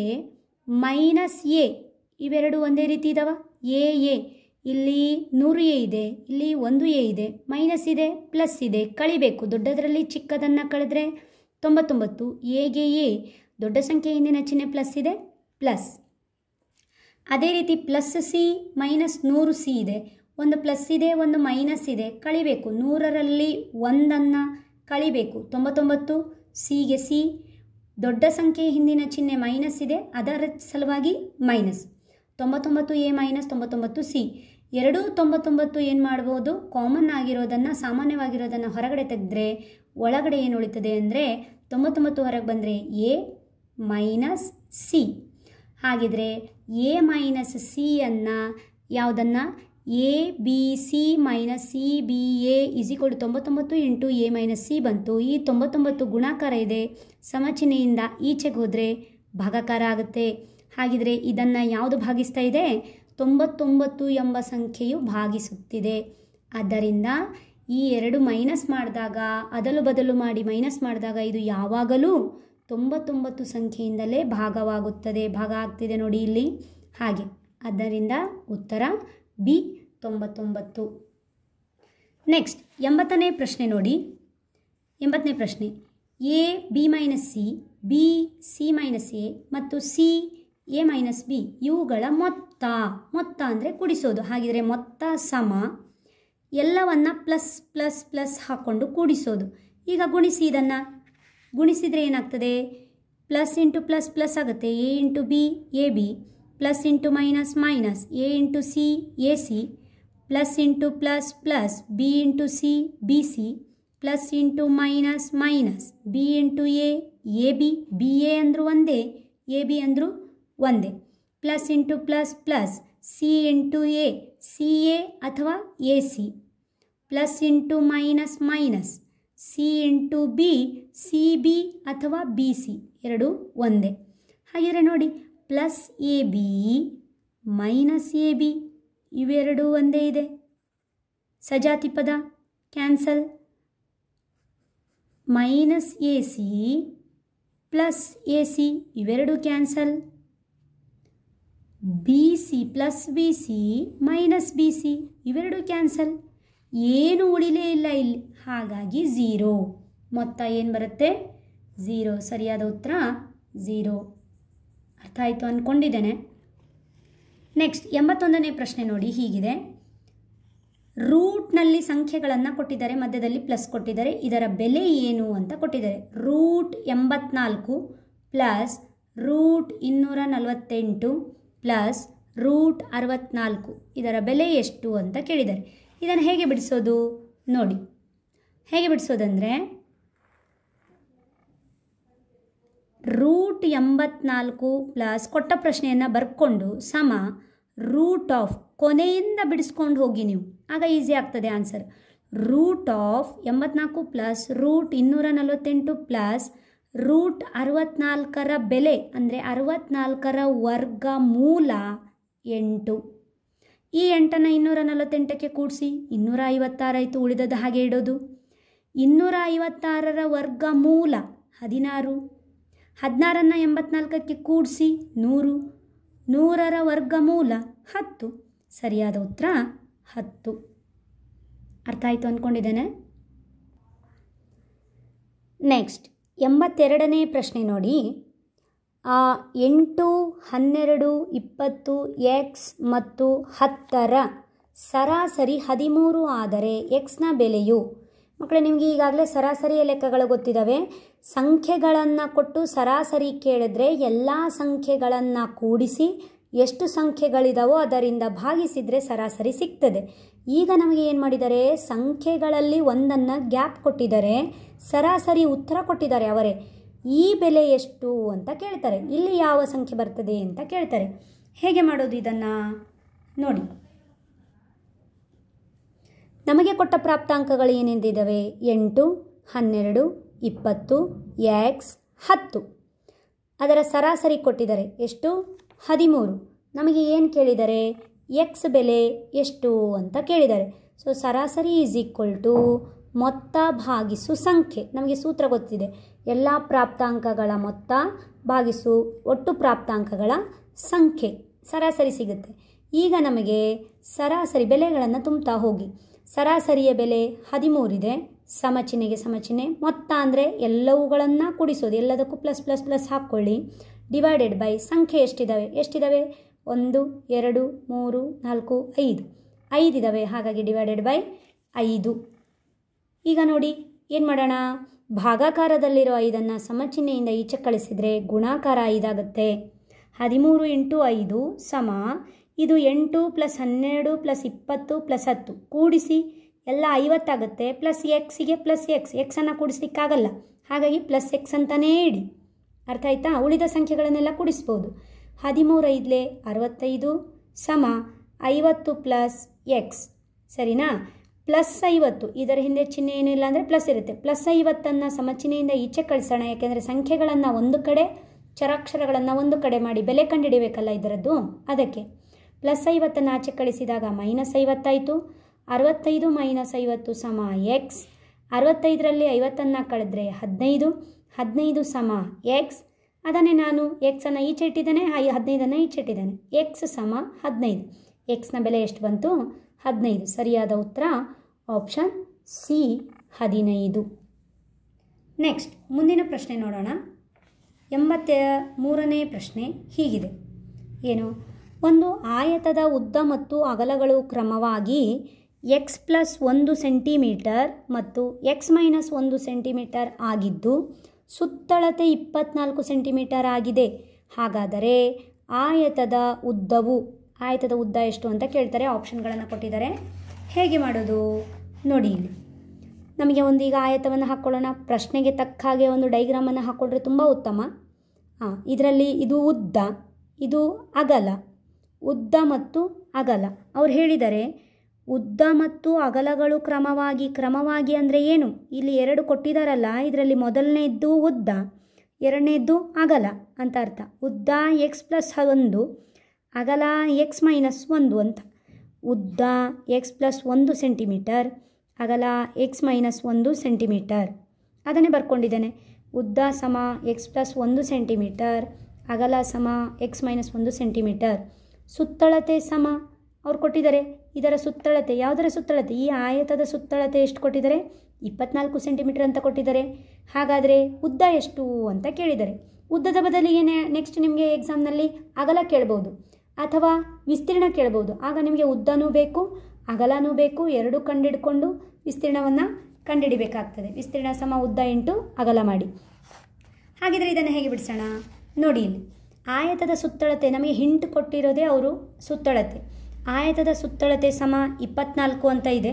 ಮೈನಸ್ ಎ ಇವೆರಡು ಒಂದೇ ರೀತಿ ಇದ್ದಾವ ಎ ಎ ಇಲ್ಲಿ ನೂರು ಎ ಇದೆ ಇಲ್ಲಿ ಒಂದು ಎ ಇದೆ ಮೈನಸ್ ಇದೆ ಪ್ಲಸ್ ಇದೆ ಕಳಿಬೇಕು ದೊಡ್ಡದರಲ್ಲಿ ಚಿಕ್ಕದನ್ನು ಕಳೆದ್ರೆ ತೊಂಬತ್ತೊಂಬತ್ತು ಎಗೆ ಎ ದೊಡ್ಡ ಸಂಖ್ಯೆ ಹಿಂದಿನ ಚಿಹ್ನೆ ಪ್ಲಸ್ ಇದೆ ಪ್ಲಸ್ ಅದೇ ರೀತಿ ಪ್ಲಸ್ ಸಿ ಮೈನಸ್ ನೂರು ಸಿ ಇದೆ ಒಂದು ಪ್ಲಸ್ ಇದೆ ಒಂದು ಮೈನಸ್ ಇದೆ ಕಳಿಬೇಕು ನೂರರಲ್ಲಿ ಒಂದನ್ನು ಕಳಿಬೇಕು ತೊಂಬತ್ತೊಂಬತ್ತು ಸಿಗೆ ಸಿ ದೊಡ್ಡ ಸಂಖ್ಯೆ ಹಿಂದಿನ ಚಿಹ್ನೆ ಮೈನಸ್ ಇದೆ ಅದರ ಸಲುವಾಗಿ ಮೈನಸ್ ತೊಂಬತ್ತೊಂಬತ್ತು ಎ ಮೈನಸ್ ತೊಂಬತ್ತೊಂಬತ್ತು ಸಿ ಎರಡೂ ತೊಂಬತ್ತೊಂಬತ್ತು ಏನು ಮಾಡ್ಬೋದು ಕಾಮನ್ ಆಗಿರೋದನ್ನು ಸಾಮಾನ್ಯವಾಗಿರೋದನ್ನು ಹೊರಗಡೆ ತೆಗೆದ್ರೆ ಒಳಗಡೆ ಏನು ಉಳಿತದೆ ಅಂದರೆ ತೊಂಬತ್ತೊಂಬತ್ತು ಹೊರಗೆ ಬಂದರೆ ಎ ಮೈನಸ್ ಸಿ ಹಾಗಿದ್ರೆ ಎ ಮೈನಸ್ ಸಿಯನ್ನು ಯಾವುದನ್ನು A B C minus C B A ಇಸಿಕೊಳು ತೊಂಬತ್ತೊಂಬತ್ತು ಇಂಟು ಎ ಮೈನಸ್ ಸಿ ಬಂತು ಈ ತೊಂಬತ್ತೊಂಬತ್ತು ಗುಣಾಕಾರ ಇದೆ ಸಮಚಿಹ್ನೆಯಿಂದ ಈಚೆಗೆ ಹೋದರೆ ಭಾಗಕಾರ ಆಗುತ್ತೆ ಹಾಗಿದ್ರೆ ಇದನ್ನು ಯಾವುದು ಭಾಗಿಸ್ತಾ ಇದೆ ತೊಂಬತ್ತೊಂಬತ್ತು ಎಂಬ ಸಂಖ್ಯೆಯು ಭಾಗಿಸುತ್ತಿದೆ ಆದ್ದರಿಂದ ಈ ಎರಡು ಮೈನಸ್ ಮಾಡಿದಾಗ ಅದಲು ಬದಲು ಮಾಡಿ ಮೈನಸ್ ಮಾಡಿದಾಗ ಇದು ಯಾವಾಗಲೂ ತೊಂಬತ್ತೊಂಬತ್ತು ಸಂಖ್ಯೆಯಿಂದಲೇ ಭಾಗವಾಗುತ್ತದೆ ಭಾಗ ಆಗ್ತಿದೆ ನೋಡಿ ಇಲ್ಲಿ ಹಾಗೆ ಆದ್ದರಿಂದ ಉತ್ತರ ಬಿ ತೊಂಬತ್ತೊಂಬತ್ತು ನೆಕ್ಸ್ಟ್ ಎಂಬತ್ತನೇ ಪ್ರಶ್ನೆ ನೋಡಿ ಎಂಬತ್ತನೇ ಪ್ರಶ್ನೆ A B minus C B C minus A ಮತ್ತು ಸಿ ಎ ಮೈನಸ್ ಬಿ ಇವುಗಳ ಮೊತ್ತ ಮೊತ್ತ ಅಂದರೆ ಕೂಡಿಸೋದು ಹಾಗಿದ್ರೆ ಮೊತ್ತ ಸಮ ಎಲ್ಲವನ್ನು ಪ್ಲಸ್ ಪ್ಲಸ್ ಪ್ಲಸ್ ಹಾಕ್ಕೊಂಡು ಕೂಡಿಸೋದು ಈಗ ಗುಣಿಸಿ ಇದನ್ನು ಗುಣಿಸಿದರೆ ಏನಾಗ್ತದೆ ಪ್ಲಸ್ ಇಂಟು ಪ್ಲಸ್ ಪ್ಲಸ್ ಆಗುತ್ತೆ A into B A B plus into minus minus A into C A C plus into plus plus B into C B C plus into minus minus B into A A B B A ಅಂದರೂ ಒಂದೇ A B ಅಂದರೂ ಒಂದೇ plus into plus plus C into A C A ಅಥವಾ A C plus into minus minus C into B C B ಅಥವಾ B C ಎರಡು ಒಂದೇ ಹಾಗಿದ್ರೆ ನೋಡಿ plus A B minus A B ಇವೆರಡೂ ಒಂದೇ ಇದೆ ಸಜಾತಿ ಪದ cancel minus A C plus A C ಇವೆರಡು cancel B C plus B C minus B C ಇವೆರಡು ಕ್ಯಾನ್ಸಲ್ ಏನು ಉಳಿಲೇ ಇಲ್ಲ ಇಲ್ಲಿ ಹಾಗಾಗಿ ಝೀರೋ ಮೊತ್ತ ಏನು ಬರುತ್ತೆ ಝೀರೋ ಸರಿಯಾದ ಉತ್ತರ ಝೀರೋ ಅರ್ಥ ಆಯಿತು ಅಂದ್ಕೊಂಡಿದ್ದೇನೆ ನೆಕ್ಸ್ಟ್ ಎಂಬತ್ತೊಂದನೇ ಪ್ರಶ್ನೆ ನೋಡಿ ಹೀಗಿದೆ ರೂಟ್ನಲ್ಲಿ ಸಂಖ್ಯೆಗಳನ್ನು ಕೊಟ್ಟಿದ್ದಾರೆ ಮಧ್ಯದಲ್ಲಿ ಪ್ಲಸ್ ಕೊಟ್ಟಿದ್ದಾರೆ ಇದರ ಬೆಲೆ ಏನು ಅಂತ ಕೊಟ್ಟಿದ್ದಾರೆ ರೂಟ್ ಎಂಬತ್ನಾಲ್ಕು ಪ್ಲಸ್ ರೂಟ್ ಇನ್ನೂರ ನಲವತ್ತೆಂಟು ಪ್ಲಸ್ ರೂಟ್ ಅರವತ್ನಾಲ್ಕು ಇದರ ಬೆಲೆ ಎಷ್ಟು ಅಂತ ಕೇಳಿದ್ದಾರೆ ಇದನ್ನು ಹೇಗೆ ಬಿಡಿಸೋದು ನೋಡಿ ಹೇಗೆ ಬಿಡಿಸೋದಂದರೆ ರೂಟ್ ಎಂಬತ್ನಾಲ್ಕು ಪ್ಲಸ್ ಕೊಟ್ಟ ಪ್ರಶ್ನೆಯನ್ನು ಬರ್ಕೊಂಡು ಸಮ ರೂಟ್ ಆಫ್ ಕೊನೆಯಿಂದ ಬಿಡಿಸ್ಕೊಂಡು ಹೋಗಿ ನೀವು ಆಗ ಈಸಿ ಆಗ್ತದೆ ಆನ್ಸರ್ ರೂಟ್ ಆಫ್ ಎಂಬತ್ನಾಲ್ಕು ಪ್ಲಸ್ ರೂಟ್ ಇನ್ನೂರ ನಲವತ್ತೆಂಟು ಪ್ಲಸ್ ರೂಟ್ ಅರವತ್ನಾಲ್ಕರ ಬೆಲೆ ಅಂದರೆ ಅರವತ್ನಾಲ್ಕರ ವರ್ಗ ಮೂಲ ಎಂಟು ಈ ಎಂಟನ್ನು ಇನ್ನೂರ ನಲವತ್ತೆಂಟಕ್ಕೆ ಕೂಡಿಸಿ ಇನ್ನೂರ ಐವತ್ತಾರಾಯಿತು ಉಳಿದದ ಹಾಗೆ ಇಡೋದು ಇನ್ನೂರ ಐವತ್ತಾರರ ವರ್ಗ ಮೂಲ ಹದಿನಾರು ಹದಿನಾರನ್ನು ಎಂಬತ್ನಾಲ್ಕಕ್ಕೆ ಕೂಡಿಸಿ ನೂರು ನೂರರ ವರ್ಗ ಮೂಲ ಹತ್ತು ಸರಿಯಾದ ಉತ್ತರ ಹತ್ತು ಅರ್ಥ ಆಯಿತು ಅಂದ್ಕೊಂಡಿದ್ದೇನೆ ನೆಕ್ಸ್ಟ್ ಎಂಬತ್ತೆರಡನೇ ಪ್ರಶ್ನೆ ನೋಡಿ ಎಂಟು ಹನ್ನೆರಡು ಇಪ್ಪತ್ತು ಎಕ್ಸ್ ಮತ್ತು ಹತ್ತರ ಸರಾಸರಿ ಹದಿಮೂರು ಆದರೆ ಎಕ್ಸ್ನ ಬೆಲೆಯು ಮಕ್ಕಳೇ ನಿಮಗೆ ಈಗಾಗಲೇ ಸರಾಸರಿಯ ಲೆಕ್ಕಗಳು ಗೊತ್ತಿದ್ದಾವೆ ಸಂಖ್ಯೆಗಳನ್ನು ಕೊಟ್ಟು ಸರಾಸರಿ ಕೇಳಿದ್ರೆ ಎಲ್ಲ ಸಂಖ್ಯೆಗಳನ್ನು ಕೂಡಿಸಿ ಎಷ್ಟು ಸಂಖ್ಯೆಗಳಿದಾವೋ ಅದರಿಂದ ಭಾಗಿಸಿದರೆ ಸರಾಸರಿ ಸಿಗ್ತದೆ ಈಗ ನಮಗೆ ಏನು ಮಾಡಿದ್ದಾರೆ ಸಂಖ್ಯೆಗಳಲ್ಲಿ ಒಂದನ್ನು ಗ್ಯಾಪ್ ಕೊಟ್ಟಿದ್ದಾರೆ ಸರಾಸರಿ ಉತ್ತರ ಕೊಟ್ಟಿದ್ದಾರೆ ಅವರೇ ಈ ಬೆಲೆ ಎಷ್ಟು ಅಂತ ಕೇಳ್ತಾರೆ ಇಲ್ಲಿ ಯಾವ ಸಂಖ್ಯೆ ಬರ್ತದೆ ಅಂತ ಕೇಳ್ತಾರೆ ಹೇಗೆ ಮಾಡೋದು ಇದನ್ನು ನೋಡಿ ನಮಗೆ ಕೊಟ್ಟ ಪ್ರಾಪ್ತಾಂಕಗಳು ಏನೆಂದಿದ್ದಾವೆ ಎಂಟು ಹನ್ನೆರಡು ಇಪ್ಪತ್ತು ಎಕ್ಸ್ ಹತ್ತು ಅದರ ಸರಾಸರಿ ಕೊಟ್ಟಿದ್ದಾರೆ ಎಷ್ಟು ಹದಿಮೂರು ನಮಗೆ ಏನು ಕೇಳಿದ್ದಾರೆ ಎಕ್ಸ್ ಬೆಲೆ ಎಷ್ಟು ಅಂತ ಕೇಳಿದ್ದಾರೆ ಸೊ ಸರಾಸರಿ ಈಸ್ ಈಕ್ವಲ್ ಟು ಮೊತ್ತ ಭಾಗಿಸು ಸಂಖ್ಯೆ ನಮಗೆ ಸೂತ್ರ ಗೊತ್ತಿದೆ ಎಲ್ಲ ಪ್ರಾಪ್ತಾಂಕಗಳ ಮೊತ್ತ ಭಾಗಿಸು ಒಟ್ಟು ಪ್ರಾಪ್ತಾಂಕಗಳ ಸಂಖ್ಯೆ ಸರಾಸರಿ ಸಿಗುತ್ತೆ ಈಗ ನಮಗೆ ಸರಾಸರಿ ಬೆಲೆಗಳನ್ನು ತುಂಬುತ್ತಾ ಹೋಗಿ ಸರಾಸರಿಯ ಬೆಲೆ ಹದಿಮೂರಿದೆ ಸಮಚಿನೆಗೆ ಸಮಚಿನೆ ಮೊತ್ತ ಅಂದರೆ ಎಲ್ಲವುಗಳನ್ನು ಕುಡಿಸೋದು ಎಲ್ಲದಕ್ಕೂ ಪ್ಲಸ್ ಪ್ಲಸ್ ಪ್ಲಸ್ ಹಾಕ್ಕೊಳ್ಳಿ ಡಿವೈಡೆಡ್ ಬೈ ಸಂಖ್ಯೆ ಎಷ್ಟಿದ್ದಾವೆ ಎಷ್ಟಿದ್ದಾವೆ ಒಂದು ಎರಡು ಮೂರು ನಾಲ್ಕು ಐದು ಐದಿದ್ದಾವೆ ಹಾಗಾಗಿ ಡಿವೈಡೆಡ್ ಬೈ ಐದು ಈಗ ನೋಡಿ ಏನು ಮಾಡೋಣ ಭಾಗಾಕಾರದಲ್ಲಿರೋ ಐದನ್ನು ಸಮಚಿಹ್ನೆಯಿಂದ ಈಚೆ ಕಳಿಸಿದರೆ ಗುಣಾಕಾರ ಐದಾಗುತ್ತೆ ಹದಿಮೂರು ಇಂಟು ಐದು ಸಮ ಇದು ಎಂಟು ಪ್ಲಸ್ ಹನ್ನೆರಡು ಪ್ಲಸ್ ಇಪ್ಪತ್ತು ಪ್ಲಸ್ ಹತ್ತು ಕೂಡಿಸಿ ಎಲ್ಲ ಐವತ್ತಾಗುತ್ತೆ ಪ್ಲಸ್ ಎಕ್ಸಿಗೆ ಪ್ಲಸ್ ಎಕ್ಸ್ ಎಕ್ಸನ್ನು ಕೂಡಿಸ್ಲಿಕ್ಕಾಗಲ್ಲ ಹಾಗಾಗಿ ಪ್ಲಸ್ ಎಕ್ಸ್ ಅಂತಲೇ ಇಡಿ ಅರ್ಥ ಆಯ್ತಾ ಉಳಿದ ಸಂಖ್ಯೆಗಳನ್ನೆಲ್ಲ ಕೂಡಿಸ್ಬೋದು ಹದಿಮೂರು ಹದಿಮೂರೈದಲೇ ಅರವತ್ತೈದು ಸಮ ಐವತ್ತು ಪ್ಲಸ್ ಎಕ್ಸ್ ಸರಿನಾ ಪ್ಲಸ್ ಐವತ್ತು ಇದರ ಹಿಂದೆ ಚಿಹ್ನೆ ಏನಿಲ್ಲ ಅಂದರೆ ಪ್ಲಸ್ ಇರುತ್ತೆ ಪ್ಲಸ್ ಐವತ್ತನ್ನು ಸಮಚಿಹ್ನೆಯಿಂದ ಈಚೆ ಕಳಿಸೋಣ ಯಾಕೆಂದರೆ ಸಂಖ್ಯೆಗಳನ್ನು ಒಂದು ಕಡೆ ಚರಾಕ್ಷರಗಳನ್ನು ಒಂದು ಕಡೆ ಮಾಡಿ ಬೆಲೆ ಕಂಡುಹಿಡಿಬೇಕಲ್ಲ ಇದರದ್ದು ಅದಕ್ಕೆ ಪ್ಲಸ್ ಐವತ್ತನ್ನು ಆಚೆ ಕಳಿಸಿದಾಗ ಮೈನಸ್ ಐವತ್ತಾಯಿತು ಅರವತ್ತೈದು ಮೈನಸ್ ಐವತ್ತು ಸಮ ಎಕ್ಸ್ ಅರವತ್ತೈದರಲ್ಲಿ ಐವತ್ತನ್ನು ಕಳೆದ್ರೆ ಹದಿನೈದು ಹದಿನೈದು ಸಮ ಎಕ್ಸ್ ಅದನ್ನೇ ನಾನು ಎಕ್ಸನ್ನು ಈಚೆ ಇಟ್ಟಿದ್ದೇನೆ ಹೈ ಹದಿನೈದನ್ನು ಈಚೆ ಇಟ್ಟಿದ್ದೇನೆ ಎಕ್ಸ್ ಸಮ ಹದಿನೈದು ಎಕ್ಸ್ನ ಬೆಲೆ ಎಷ್ಟು ಬಂತು ಹದಿನೈದು ಸರಿಯಾದ ಉತ್ತರ ಆಪ್ಷನ್ ಸಿ ಹದಿನೈದು ನೆಕ್ಸ್ಟ್ ಮುಂದಿನ ಪ್ರಶ್ನೆ ನೋಡೋಣ ಎಂಬತ್ತ ಮೂರನೇ ಪ್ರಶ್ನೆ ಹೀಗಿದೆ ಏನು ಒಂದು ಆಯತದ ಉದ್ದ ಮತ್ತು ಅಗಲಗಳು ಕ್ರಮವಾಗಿ ಎಕ್ಸ್ ಪ್ಲಸ್ ಒಂದು ಸೆಂಟಿಮೀಟರ್ ಮತ್ತು ಎಕ್ಸ್ ಮೈನಸ್ ಒಂದು ಸೆಂಟಿಮೀಟರ್ ಆಗಿದ್ದು ಸುತ್ತಳತೆ ಇಪ್ಪತ್ನಾಲ್ಕು ಸೆಂಟಿಮೀಟರ್ ಆಗಿದೆ ಹಾಗಾದರೆ ಆಯತದ ಉದ್ದವು ಆಯತದ ಉದ್ದ ಎಷ್ಟು ಅಂತ ಕೇಳ್ತಾರೆ ಆಪ್ಷನ್ಗಳನ್ನು ಕೊಟ್ಟಿದ್ದಾರೆ ಹೇಗೆ ಮಾಡೋದು ನೋಡಿ ಇಲ್ಲಿ ನಮಗೆ ಒಂದು ಈಗ ಆಯತವನ್ನು ಹಾಕ್ಕೊಳ್ಳೋಣ ಪ್ರಶ್ನೆಗೆ ತಕ್ಕ ಹಾಗೆ ಒಂದು ಡೈಗ್ರಾಮನ್ನು ಹಾಕ್ಕೊಂಡ್ರೆ ತುಂಬ ಉತ್ತಮ ಹಾಂ ಇದರಲ್ಲಿ ಇದು ಉದ್ದ ಇದು ಅಗಲ ಉದ್ದ ಮತ್ತು ಅಗಲ ಅವ್ರು ಹೇಳಿದರೆ ಉದ್ದ ಮತ್ತು ಅಗಲಗಳು ಕ್ರಮವಾಗಿ ಕ್ರಮವಾಗಿ ಅಂದರೆ ಏನು ಇಲ್ಲಿ ಎರಡು ಕೊಟ್ಟಿದ್ದಾರಲ್ಲ ಇದರಲ್ಲಿ ಮೊದಲನೇದ್ದು ಉದ್ದ ಎರಡನೇದ್ದು ಅಗಲ ಅಂತ ಅರ್ಥ ಉದ್ದ ಎಕ್ಸ್ ಪ್ಲಸ್ ಒಂದು ಅಗಲ ಎಕ್ಸ್ ಮೈನಸ್ ಒಂದು ಅಂತ ಉದ್ದ ಎಕ್ಸ್ ಪ್ಲಸ್ ಒಂದು ಸೆಂಟಿಮೀಟರ್ ಅಗಲ ಎಕ್ಸ್ ಮೈನಸ್ ಒಂದು ಸೆಂಟಿಮೀಟರ್ ಅದನ್ನೇ ಬರ್ಕೊಂಡಿದ್ದೇನೆ ಉದ್ದ ಸಮ ಎಕ್ಸ್ ಪ್ಲಸ್ ಒಂದು ಸೆಂಟಿಮೀಟರ್ ಅಗಲ ಸಮ ಎಕ್ಸ್ ಮೈನಸ್ ಒಂದು ಸೆಂಟಿಮೀಟರ್ ಸುತ್ತಳತೆ ಸಮ ಅವ್ರು ಕೊಟ್ಟಿದ್ದಾರೆ ಇದರ ಸುತ್ತಳತೆ ಯಾವುದರ ಸುತ್ತಳತೆ ಈ ಆಯತದ ಸುತ್ತಳತೆ ಎಷ್ಟು ಕೊಟ್ಟಿದ್ದಾರೆ ಇಪ್ಪತ್ನಾಲ್ಕು ಸೆಂಟಿಮೀಟರ್ ಅಂತ ಕೊಟ್ಟಿದ್ದಾರೆ ಹಾಗಾದರೆ ಉದ್ದ ಎಷ್ಟು ಅಂತ ಕೇಳಿದ್ದಾರೆ ಉದ್ದದ ಬದಲಿಗೆ ನೆಕ್ಸ್ಟ್ ನಿಮಗೆ ಎಕ್ಸಾಮ್ನಲ್ಲಿ ಅಗಲ ಕೇಳ್ಬೋದು ಅಥವಾ ವಿಸ್ತೀರ್ಣ ಕೇಳ್ಬೋದು ಆಗ ನಿಮಗೆ ಉದ್ದನೂ ಬೇಕು ಅಗಲನೂ ಬೇಕು ಎರಡೂ ಕಂಡಿಡ್ಕೊಂಡು ವಿಸ್ತೀರ್ಣವನ್ನು ಕಂಡಿಡಿಬೇಕಾಗ್ತದೆ ವಿಸ್ತೀರ್ಣ ಸಮ ಉದ್ದ ಇಂಟು ಅಗಲ ಮಾಡಿ ಹಾಗಿದ್ರೆ ಇದನ್ನು ಹೇಗೆ ಬಿಡಿಸೋಣ ನೋಡಿ ಇಲ್ಲಿ ಆಯತದ ಸುತ್ತಳತೆ ನಮಗೆ ಹಿಂಟ್ ಕೊಟ್ಟಿರೋದೇ ಅವರು ಸುತ್ತಳತೆ ಆಯತದ ಸುತ್ತಳತೆ ಸಮ ಇಪ್ಪತ್ನಾಲ್ಕು ಅಂತ ಇದೆ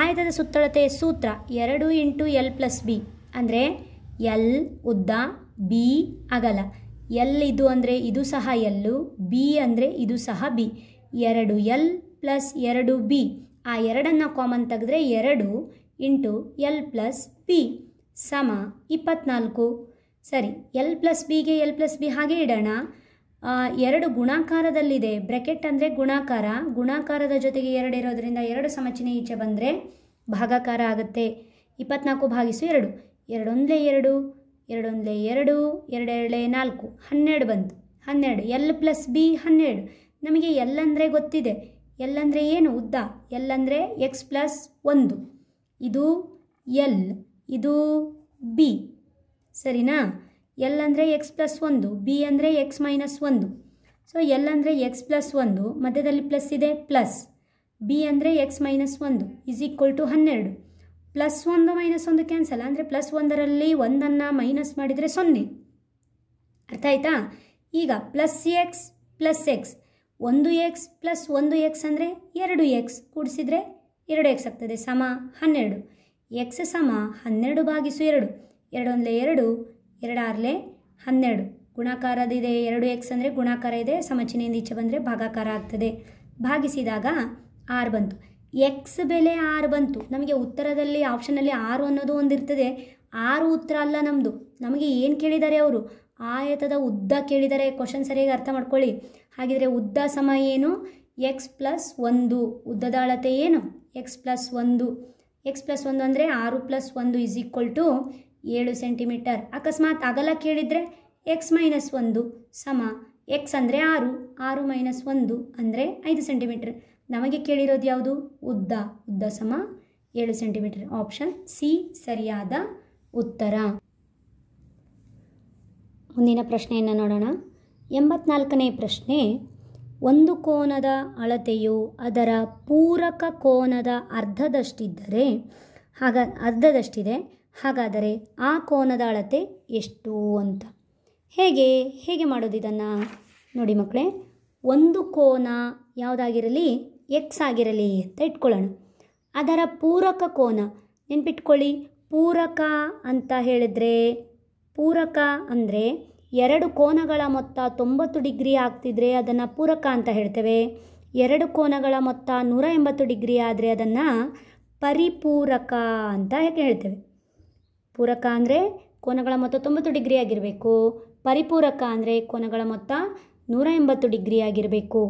ಆಯತದ ಸುತ್ತಳತೆ ಸೂತ್ರ ಎರಡು ಇಂಟು ಎಲ್ ಪ್ಲಸ್ ಬಿ ಅಂದರೆ ಎಲ್ ಉದ್ದ ಬಿ ಅಗಲ ಎಲ್ ಇದು ಅಂದರೆ ಇದು ಸಹ ಎಲ್ಲು ಬಿ ಅಂದರೆ ಇದು ಸಹ ಬಿ ಎರಡು ಎಲ್ ಪ್ಲಸ್ ಎರಡು ಬಿ ಆ ಎರಡನ್ನು ಕಾಮನ್ ತೆಗೆದ್ರೆ ಎರಡು ಇಂಟು ಎಲ್ ಪ್ಲಸ್ ಬಿ ಸಮ ಇಪ್ಪತ್ನಾಲ್ಕು ಸರಿ ಎಲ್ ಪ್ಲಸ್ ಬಿಗೆ ಎಲ್ ಪ್ಲಸ್ ಬಿ ಹಾಗೆ ಇಡೋಣ ಎರಡು ಗುಣಾಕಾರದಲ್ಲಿದೆ ಬ್ರೆಕೆಟ್ ಅಂದರೆ ಗುಣಾಕಾರ ಗುಣಾಕಾರದ ಜೊತೆಗೆ ಎರಡು ಇರೋದರಿಂದ ಎರಡು ಸಮಚಿನ ಈಚೆ ಬಂದರೆ ಭಾಗಾಕಾರ ಆಗುತ್ತೆ ಇಪ್ಪತ್ನಾಲ್ಕು ಭಾಗಿಸು ಎರಡು ಎರಡೊಂದೇ ಎರಡು ಎರಡೊಂದಲೇ ಎರಡು ಎರಡೆರಡೇ ನಾಲ್ಕು ಹನ್ನೆರಡು ಬಂತು ಹನ್ನೆರಡು ಎಲ್ ಪ್ಲಸ್ ಬಿ ಹನ್ನೆರಡು ನಮಗೆ ಎಲ್ಲಂದರೆ ಗೊತ್ತಿದೆ ಎಲ್ಲಂದರೆ ಏನು ಉದ್ದ ಎಲ್ಲಂದರೆ ಎಕ್ಸ್ ಪ್ಲಸ್ ಒಂದು ಇದು ಎಲ್ ಇದು ಬಿ ಸರಿನಾ ಎಲ್ ಅಂದರೆ ಎಕ್ಸ್ ಪ್ಲಸ್ ಒಂದು ಬಿ ಅಂದರೆ ಎಕ್ಸ್ ಮೈನಸ್ ಒಂದು ಸೊ ಎಲ್ ಅಂದರೆ ಎಕ್ಸ್ ಪ್ಲಸ್ ಒಂದು ಮಧ್ಯದಲ್ಲಿ ಪ್ಲಸ್ ಇದೆ ಪ್ಲಸ್ ಬಿ ಅಂದರೆ ಎಕ್ಸ್ ಮೈನಸ್ ಒಂದು ಇಸ್ ಈಕ್ವಲ್ ಟು ಹನ್ನೆರಡು ಪ್ಲಸ್ ಒಂದು ಮೈನಸ್ ಒಂದು ಕ್ಯಾನ್ಸಲ್ ಅಂದರೆ ಪ್ಲಸ್ ಒಂದರಲ್ಲಿ ಒಂದನ್ನು ಮೈನಸ್ ಮಾಡಿದರೆ ಸೊನ್ನೆ ಅರ್ಥ ಆಯಿತಾ ಈಗ ಪ್ಲಸ್ ಎಕ್ಸ್ ಪ್ಲಸ್ ಎಕ್ಸ್ ಒಂದು ಎಕ್ಸ್ ಪ್ಲಸ್ ಒಂದು ಎಕ್ಸ್ ಅಂದರೆ ಎರಡು ಎಕ್ಸ್ ಕೂಡಿಸಿದರೆ ಎರಡು ಎಕ್ಸ್ ಆಗ್ತದೆ ಸಮ ಹನ್ನೆರಡು ಎಕ್ಸ್ ಸಮ ಹನ್ನೆರಡು ಭಾಗಿಸು ಎರಡು ಎರಡೊಂದಲೇ ಎರಡು ಎರಡಾರ್ಲೆ ಹನ್ನೆರಡು ಗುಣಾಕಾರದಿದೆ ಎರಡು ಎಕ್ಸ್ ಅಂದರೆ ಗುಣಾಕಾರ ಇದೆ ಸಮಚಿನೆಯಿಂದ ಈಚೆ ಬಂದರೆ ಭಾಗಾಕಾರ ಆಗ್ತದೆ ಭಾಗಿಸಿದಾಗ ಆರು ಬಂತು ಎಕ್ಸ್ ಬೆಲೆ ಆರು ಬಂತು ನಮಗೆ ಉತ್ತರದಲ್ಲಿ ಆಪ್ಷನಲ್ಲಿ ಆರು ಅನ್ನೋದು ಒಂದಿರ್ತದೆ ಆರು ಉತ್ತರ ಅಲ್ಲ ನಮ್ಮದು ನಮಗೆ ಏನು ಕೇಳಿದ್ದಾರೆ ಅವರು ಆಯತದ ಉದ್ದ ಕೇಳಿದ್ದಾರೆ ಕ್ವಶನ್ ಸರಿಯಾಗಿ ಅರ್ಥ ಮಾಡ್ಕೊಳ್ಳಿ ಹಾಗಿದ್ರೆ ಉದ್ದ ಸಮ ಏನು ಎಕ್ಸ್ ಪ್ಲಸ್ ಒಂದು ಉದ್ದದ ಅಳತೆ ಏನು ಎಕ್ಸ್ ಪ್ಲಸ್ ಒಂದು ಎಕ್ಸ್ ಪ್ಲಸ್ ಒಂದು ಅಂದರೆ ಆರು ಪ್ಲಸ್ ಒಂದು ಇಸ್ ಈಕ್ವಲ್ ಟು ಏಳು ಸೆಂಟಿಮೀಟರ್ ಅಕಸ್ಮಾತ್ ಅಗಲ ಕೇಳಿದರೆ ಎಕ್ಸ್ ಮೈನಸ್ ಒಂದು ಸಮ ಎಕ್ಸ್ ಅಂದರೆ ಆರು ಆರು ಮೈನಸ್ ಒಂದು ಅಂದರೆ ಐದು ಸೆಂಟಿಮೀಟರ್ ನಮಗೆ ಕೇಳಿರೋದು ಯಾವುದು ಉದ್ದ ಉದ್ದ ಸಮ ಏಳು ಸೆಂಟಿಮೀಟರ್ ಆಪ್ಷನ್ ಸಿ ಸರಿಯಾದ ಉತ್ತರ ಮುಂದಿನ ಪ್ರಶ್ನೆಯನ್ನು ನೋಡೋಣ ಎಂಬತ್ನಾಲ್ಕನೇ ಪ್ರಶ್ನೆ ಒಂದು ಕೋನದ ಅಳತೆಯು ಅದರ ಪೂರಕ ಕೋನದ ಅರ್ಧದಷ್ಟಿದ್ದರೆ ಹಾಗ ಅರ್ಧದಷ್ಟಿದೆ ಹಾಗಾದರೆ ಆ ಕೋನದ ಅಳತೆ ಎಷ್ಟು ಅಂತ ಹೇಗೆ ಹೇಗೆ ಮಾಡೋದು ಇದನ್ನು ನೋಡಿ ಮಕ್ಕಳೇ ಒಂದು ಕೋನ ಯಾವುದಾಗಿರಲಿ ಎಕ್ಸ್ ಆಗಿರಲಿ ಅಂತ ಇಟ್ಕೊಳ್ಳೋಣ ಅದರ ಪೂರಕ ಕೋನ ನೆನ್ಪಿಟ್ಕೊಳ್ಳಿ ಪೂರಕ ಅಂತ ಹೇಳಿದ್ರೆ ಪೂರಕ ಅಂದರೆ ಎರಡು ಕೋನಗಳ ಮೊತ್ತ ತೊಂಬತ್ತು ಡಿಗ್ರಿ ಆಗ್ತಿದ್ರೆ ಅದನ್ನು ಪೂರಕ ಅಂತ ಹೇಳ್ತೇವೆ ಎರಡು ಕೋನಗಳ ಮೊತ್ತ ನೂರ ಎಂಬತ್ತು ಡಿಗ್ರಿ ಆದರೆ ಅದನ್ನು ಪರಿಪೂರಕ ಅಂತ ಹೇಳ್ತೇವೆ ಪೂರಕ ಅಂದರೆ ಕೋನಗಳ ಮೊತ್ತ ತೊಂಬತ್ತು ಡಿಗ್ರಿ ಆಗಿರಬೇಕು ಪರಿಪೂರಕ ಅಂದರೆ ಕೋನಗಳ ಮೊತ್ತ ನೂರ ಎಂಬತ್ತು ಡಿಗ್ರಿ ಆಗಿರಬೇಕು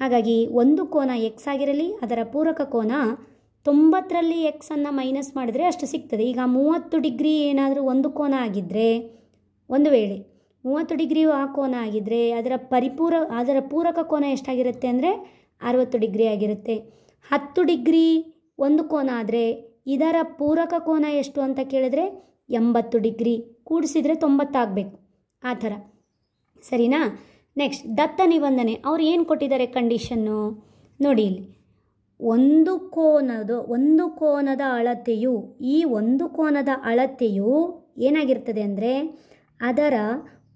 ಹಾಗಾಗಿ ಒಂದು ಕೋನ ಎಕ್ಸ್ ಆಗಿರಲಿ ಅದರ ಪೂರಕ ಕೋನ ತೊಂಬತ್ತರಲ್ಲಿ ಎಕ್ಸನ್ನು ಮೈನಸ್ ಮಾಡಿದರೆ ಅಷ್ಟು ಸಿಗ್ತದೆ ಈಗ ಮೂವತ್ತು ಡಿಗ್ರಿ ಏನಾದರೂ ಒಂದು ಕೋನ ಆಗಿದ್ದರೆ ಒಂದು ವೇಳೆ ಮೂವತ್ತು ಡಿಗ್ರಿ ಆ ಕೋನ ಆಗಿದ್ದರೆ ಅದರ ಪರಿಪೂರ ಅದರ ಪೂರಕ ಕೋನ ಎಷ್ಟಾಗಿರುತ್ತೆ ಅಂದರೆ ಅರವತ್ತು ಡಿಗ್ರಿ ಆಗಿರುತ್ತೆ ಹತ್ತು ಡಿಗ್ರಿ ಒಂದು ಕೋನ ಆದರೆ ಇದರ ಪೂರಕ ಕೋನ ಎಷ್ಟು ಅಂತ ಕೇಳಿದ್ರೆ ಎಂಬತ್ತು ಡಿಗ್ರಿ ಕೂಡಿಸಿದರೆ ತೊಂಬತ್ತಾಗಬೇಕು ಆ ಥರ ಸರಿನಾ ನೆಕ್ಸ್ಟ್ ದತ್ತ ನಿಬಂಧನೆ ಅವ್ರು ಏನು ಕೊಟ್ಟಿದ್ದಾರೆ ಕಂಡೀಷನ್ನು ನೋಡಿ ಇಲ್ಲಿ ಒಂದು ಕೋನದ ಒಂದು ಕೋನದ ಅಳತೆಯು ಈ ಒಂದು ಕೋನದ ಅಳತೆಯು ಏನಾಗಿರ್ತದೆ ಅಂದರೆ ಅದರ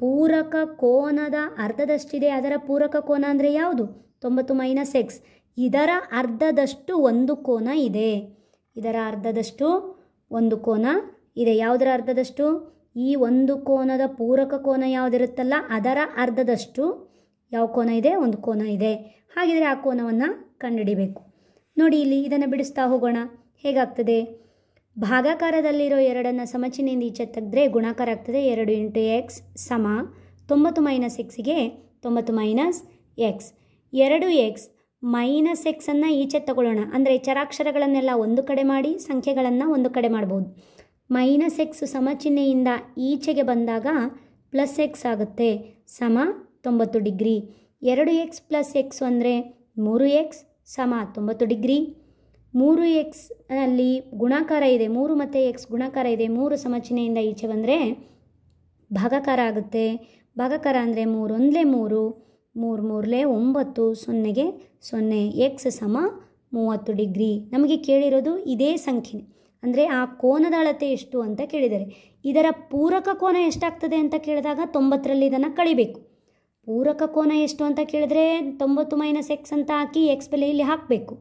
ಪೂರಕ ಕೋನದ ಅರ್ಧದಷ್ಟಿದೆ ಅದರ ಪೂರಕ ಕೋನ ಅಂದರೆ ಯಾವುದು ತೊಂಬತ್ತು ಮೈನಸ್ ಎಕ್ಸ್ ಇದರ ಅರ್ಧದಷ್ಟು ಒಂದು ಕೋನ ಇದೆ ಇದರ ಅರ್ಧದಷ್ಟು ಒಂದು ಕೋನ ಇದೆ ಯಾವುದರ ಅರ್ಧದಷ್ಟು ಈ ಒಂದು ಕೋನದ ಪೂರಕ ಕೋನ ಯಾವುದಿರುತ್ತಲ್ಲ ಅದರ ಅರ್ಧದಷ್ಟು ಯಾವ ಕೋನ ಇದೆ ಒಂದು ಕೋನ ಇದೆ ಹಾಗಿದ್ರೆ ಆ ಕೋನವನ್ನು ಕಂಡುಹಿಡಿಬೇಕು ನೋಡಿ ಇಲ್ಲಿ ಇದನ್ನು ಬಿಡಿಸ್ತಾ ಹೋಗೋಣ ಹೇಗಾಗ್ತದೆ ಭಾಗಾಕಾರದಲ್ಲಿರೋ ಎರಡನ್ನು ಸಮಚಿನಿಂದ ಈಚೆ ತೆಗೆದ್ರೆ ಗುಣಾಕಾರ ಆಗ್ತದೆ ಎರಡು ಇಂಟು ಎಕ್ಸ್ ಸಮ ತೊಂಬತ್ತು ಮೈನಸ್ ಎಕ್ಸಿಗೆ ತೊಂಬತ್ತು ಮೈನಸ್ ಎಕ್ಸ್ ಎರಡು ಎಕ್ಸ್ ಮೈನಸ್ ಎಕ್ಸನ್ನು ಈಚೆ ತಗೊಳ್ಳೋಣ ಅಂದರೆ ಚರಾಕ್ಷರಗಳನ್ನೆಲ್ಲ ಒಂದು ಕಡೆ ಮಾಡಿ ಸಂಖ್ಯೆಗಳನ್ನು ಒಂದು ಕಡೆ ಮಾಡ್ಬೋದು ಮೈನಸ್ ಎಕ್ಸ್ ಸಮ ಚಿಹ್ನೆಯಿಂದ ಈಚೆಗೆ ಬಂದಾಗ ಪ್ಲಸ್ ಎಕ್ಸ್ ಆಗುತ್ತೆ ಸಮ ತೊಂಬತ್ತು ಡಿಗ್ರಿ ಎರಡು ಎಕ್ಸ್ ಪ್ಲಸ್ ಎಕ್ಸ್ ಅಂದರೆ ಮೂರು ಎಕ್ಸ್ ಸಮ ತೊಂಬತ್ತು ಡಿಗ್ರಿ ಮೂರು ಎಕ್ಸ್ ಅಲ್ಲಿ ಗುಣಾಕಾರ ಇದೆ ಮೂರು ಮತ್ತು ಎಕ್ಸ್ ಗುಣಾಕಾರ ಇದೆ ಮೂರು ಸಮ ಚಿಹ್ನೆಯಿಂದ ಈಚೆ ಬಂದರೆ ಭಾಗಕಾರ ಆಗುತ್ತೆ ಭಾಗಕಾರ ಅಂದರೆ ಮೂರೊಂದಲೇ ಮೂರು ಮೂರು ಮೂರಲೇ ಒಂಬತ್ತು ಸೊನ್ನೆಗೆ ಸೊನ್ನೆ ಎಕ್ಸ್ ಸಮ ಮೂವತ್ತು ಡಿಗ್ರಿ ನಮಗೆ ಕೇಳಿರೋದು ಇದೇ ಸಂಖ್ಯೆ ಅಂದರೆ ಆ ಕೋನದ ಅಳತೆ ಎಷ್ಟು ಅಂತ ಕೇಳಿದ್ದಾರೆ ಇದರ ಪೂರಕ ಕೋನ ಎಷ್ಟಾಗ್ತದೆ ಅಂತ ಕೇಳಿದಾಗ ತೊಂಬತ್ತರಲ್ಲಿ ಇದನ್ನು ಕಳಿಬೇಕು ಪೂರಕ ಕೋನ ಎಷ್ಟು ಅಂತ ಕೇಳಿದ್ರೆ ತೊಂಬತ್ತು ಮೈನಸ್ ಎಕ್ಸ್ ಅಂತ ಹಾಕಿ ಎಕ್ಸ್ ಬೆಲೆ ಇಲ್ಲಿ ಹಾಕಬೇಕು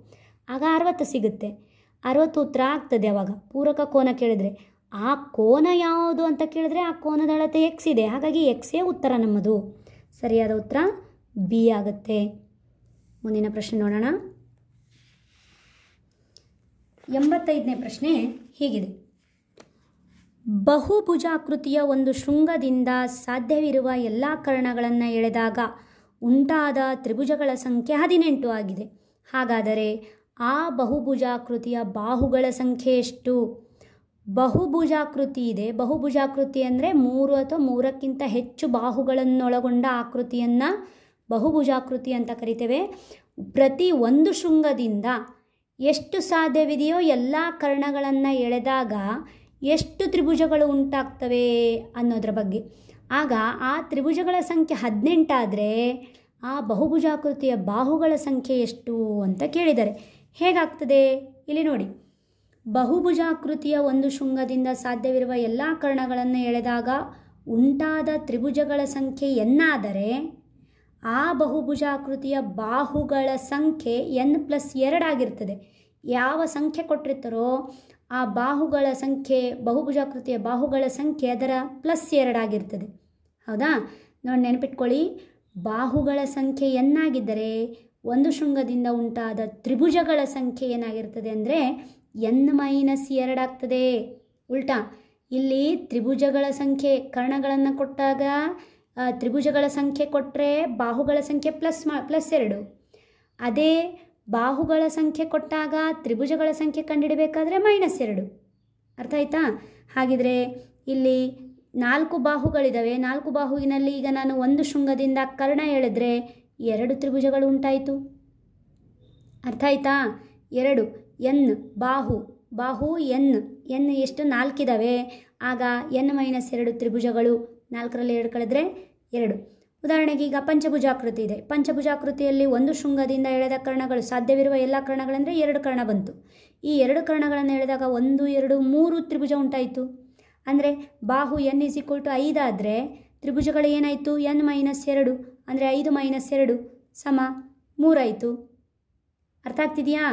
ಆಗ ಅರವತ್ತು ಸಿಗುತ್ತೆ ಅರವತ್ತು ಉತ್ತರ ಆಗ್ತದೆ ಅವಾಗ ಪೂರಕ ಕೋನ ಕೇಳಿದರೆ ಆ ಕೋನ ಯಾವುದು ಅಂತ ಕೇಳಿದ್ರೆ ಆ ಕೋನದ ಅಳತೆ ಎಕ್ಸ್ ಇದೆ ಹಾಗಾಗಿ ಎಕ್ಸೇ ಉತ್ತರ ನಮ್ಮದು ಸರಿಯಾದ ಉತ್ತರ ಬಿ ಆಗುತ್ತೆ ಮುಂದಿನ ಪ್ರಶ್ನೆ ನೋಡೋಣ ಎಂಬತ್ತೈದನೇ ಪ್ರಶ್ನೆ ಹೀಗಿದೆ ಬಹುಭುಜಾಕೃತಿಯ ಒಂದು ಶೃಂಗದಿಂದ ಸಾಧ್ಯವಿರುವ ಎಲ್ಲ ಕರ್ಣಗಳನ್ನು ಎಳೆದಾಗ ಉಂಟಾದ ತ್ರಿಭುಜಗಳ ಸಂಖ್ಯೆ ಹದಿನೆಂಟು ಆಗಿದೆ ಹಾಗಾದರೆ ಆ ಬಹುಭುಜಾಕೃತಿಯ ಬಾಹುಗಳ ಸಂಖ್ಯೆ ಎಷ್ಟು ಬಹುಭುಜಾಕೃತಿ ಇದೆ ಬಹುಭುಜಾಕೃತಿ ಅಂದರೆ ಮೂರು ಅಥವಾ ಮೂರಕ್ಕಿಂತ ಹೆಚ್ಚು ಬಾಹುಗಳನ್ನೊಳಗೊಂಡ ಆಕೃತಿಯನ್ನು ಬಹುಭುಜಾಕೃತಿ ಅಂತ ಕರಿತೇವೆ ಪ್ರತಿ ಒಂದು ಶೃಂಗದಿಂದ ಎಷ್ಟು ಸಾಧ್ಯವಿದೆಯೋ ಎಲ್ಲ ಕರ್ಣಗಳನ್ನು ಎಳೆದಾಗ ಎಷ್ಟು ತ್ರಿಭುಜಗಳು ಉಂಟಾಗ್ತವೆ ಅನ್ನೋದ್ರ ಬಗ್ಗೆ ಆಗ ಆ ತ್ರಿಭುಜಗಳ ಸಂಖ್ಯೆ ಹದಿನೆಂಟಾದರೆ ಆ ಬಹುಭುಜಾಕೃತಿಯ ಬಾಹುಗಳ ಸಂಖ್ಯೆ ಎಷ್ಟು ಅಂತ ಕೇಳಿದ್ದಾರೆ ಹೇಗಾಗ್ತದೆ ಇಲ್ಲಿ ನೋಡಿ ಬಹುಭುಜಾಕೃತಿಯ ಒಂದು ಶೃಂಗದಿಂದ ಸಾಧ್ಯವಿರುವ ಎಲ್ಲ ಕರ್ಣಗಳನ್ನು ಎಳೆದಾಗ ಉಂಟಾದ ತ್ರಿಭುಜಗಳ ಸಂಖ್ಯೆ ಎನ್ನಾದರೆ ಆ ಬಹುಭುಜಾಕೃತಿಯ ಬಾಹುಗಳ ಸಂಖ್ಯೆ ಎನ್ ಪ್ಲಸ್ ಎರಡಾಗಿರ್ತದೆ ಯಾವ ಸಂಖ್ಯೆ ಕೊಟ್ಟಿರ್ತಾರೋ ಆ ಬಾಹುಗಳ ಸಂಖ್ಯೆ ಬಹುಭುಜಾಕೃತಿಯ ಬಾಹುಗಳ ಸಂಖ್ಯೆ ಅದರ ಪ್ಲಸ್ ಎರಡಾಗಿರ್ತದೆ ಹೌದಾ ನೋಡಿ ನೆನಪಿಟ್ಕೊಳ್ಳಿ ಬಾಹುಗಳ ಸಂಖ್ಯೆ ಎನ್ನಾಗಿದ್ದರೆ ಒಂದು ಶೃಂಗದಿಂದ ಉಂಟಾದ ತ್ರಿಭುಜಗಳ ಸಂಖ್ಯೆ ಏನಾಗಿರ್ತದೆ ಅಂದರೆ ಎನ್ ಮೈನಸ್ ಎರಡಾಗ್ತದೆ ಉಲ್ಟಾ ಇಲ್ಲಿ ತ್ರಿಭುಜಗಳ ಸಂಖ್ಯೆ ಕರ್ಣಗಳನ್ನು ಕೊಟ್ಟಾಗ ತ್ರಿಭುಜಗಳ ಸಂಖ್ಯೆ ಕೊಟ್ಟರೆ ಬಾಹುಗಳ ಸಂಖ್ಯೆ ಪ್ಲಸ್ ಮಾ ಪ್ಲಸ್ ಎರಡು ಅದೇ ಬಾಹುಗಳ ಸಂಖ್ಯೆ ಕೊಟ್ಟಾಗ ತ್ರಿಭುಜಗಳ ಸಂಖ್ಯೆ ಕಂಡುಹಿಡಬೇಕಾದ್ರೆ ಮೈನಸ್ ಎರಡು ಅರ್ಥ ಆಯಿತಾ ಹಾಗಿದ್ರೆ ಇಲ್ಲಿ ನಾಲ್ಕು ಬಾಹುಗಳಿದ್ದಾವೆ ನಾಲ್ಕು ಬಾಹುವಿನಲ್ಲಿ ಈಗ ನಾನು ಒಂದು ಶೃಂಗದಿಂದ ಕರ್ಣ ಎಳೆದ್ರೆ ಎರಡು ತ್ರಿಭುಜಗಳು ಉಂಟಾಯಿತು ಅರ್ಥ ಆಯ್ತಾ ಎರಡು ಎನ್ ಬಾಹು ಬಾಹು ಎನ್ ಎನ್ ಎಷ್ಟು ನಾಲ್ಕಿದ್ದಾವೆ ಆಗ ಎನ್ ಮೈನಸ್ ಎರಡು ತ್ರಿಭುಜಗಳು ನಾಲ್ಕರಲ್ಲಿ ಎರಡು ಕಳೆದ್ರೆ ಎರಡು ಉದಾಹರಣೆಗೆ ಈಗ ಪಂಚಭುಜಾಕೃತಿ ಇದೆ ಪಂಚಭುಜಾಕೃತಿಯಲ್ಲಿ ಒಂದು ಶೃಂಗದಿಂದ ಎಳೆದ ಕರ್ಣಗಳು ಸಾಧ್ಯವಿರುವ ಎಲ್ಲ ಕರ್ಣಗಳಂದರೆ ಎರಡು ಕರ್ಣ ಬಂತು ಈ ಎರಡು ಕರ್ಣಗಳನ್ನು ಎಳೆದಾಗ ಒಂದು ಎರಡು ಮೂರು ತ್ರಿಭುಜ ಉಂಟಾಯಿತು ಅಂದರೆ ಬಾಹು ಎನ್ ಇಸ್ ಈಕ್ವಲ್ ಟು ಐದಾದರೆ ತ್ರಿಭುಜಗಳು ಏನಾಯಿತು ಎನ್ ಮೈನಸ್ ಎರಡು ಅಂದರೆ ಐದು ಮೈನಸ್ ಎರಡು ಸಮ ಮೂರಾಯಿತು ಅರ್ಥ ಆಗ್ತಿದೆಯಾ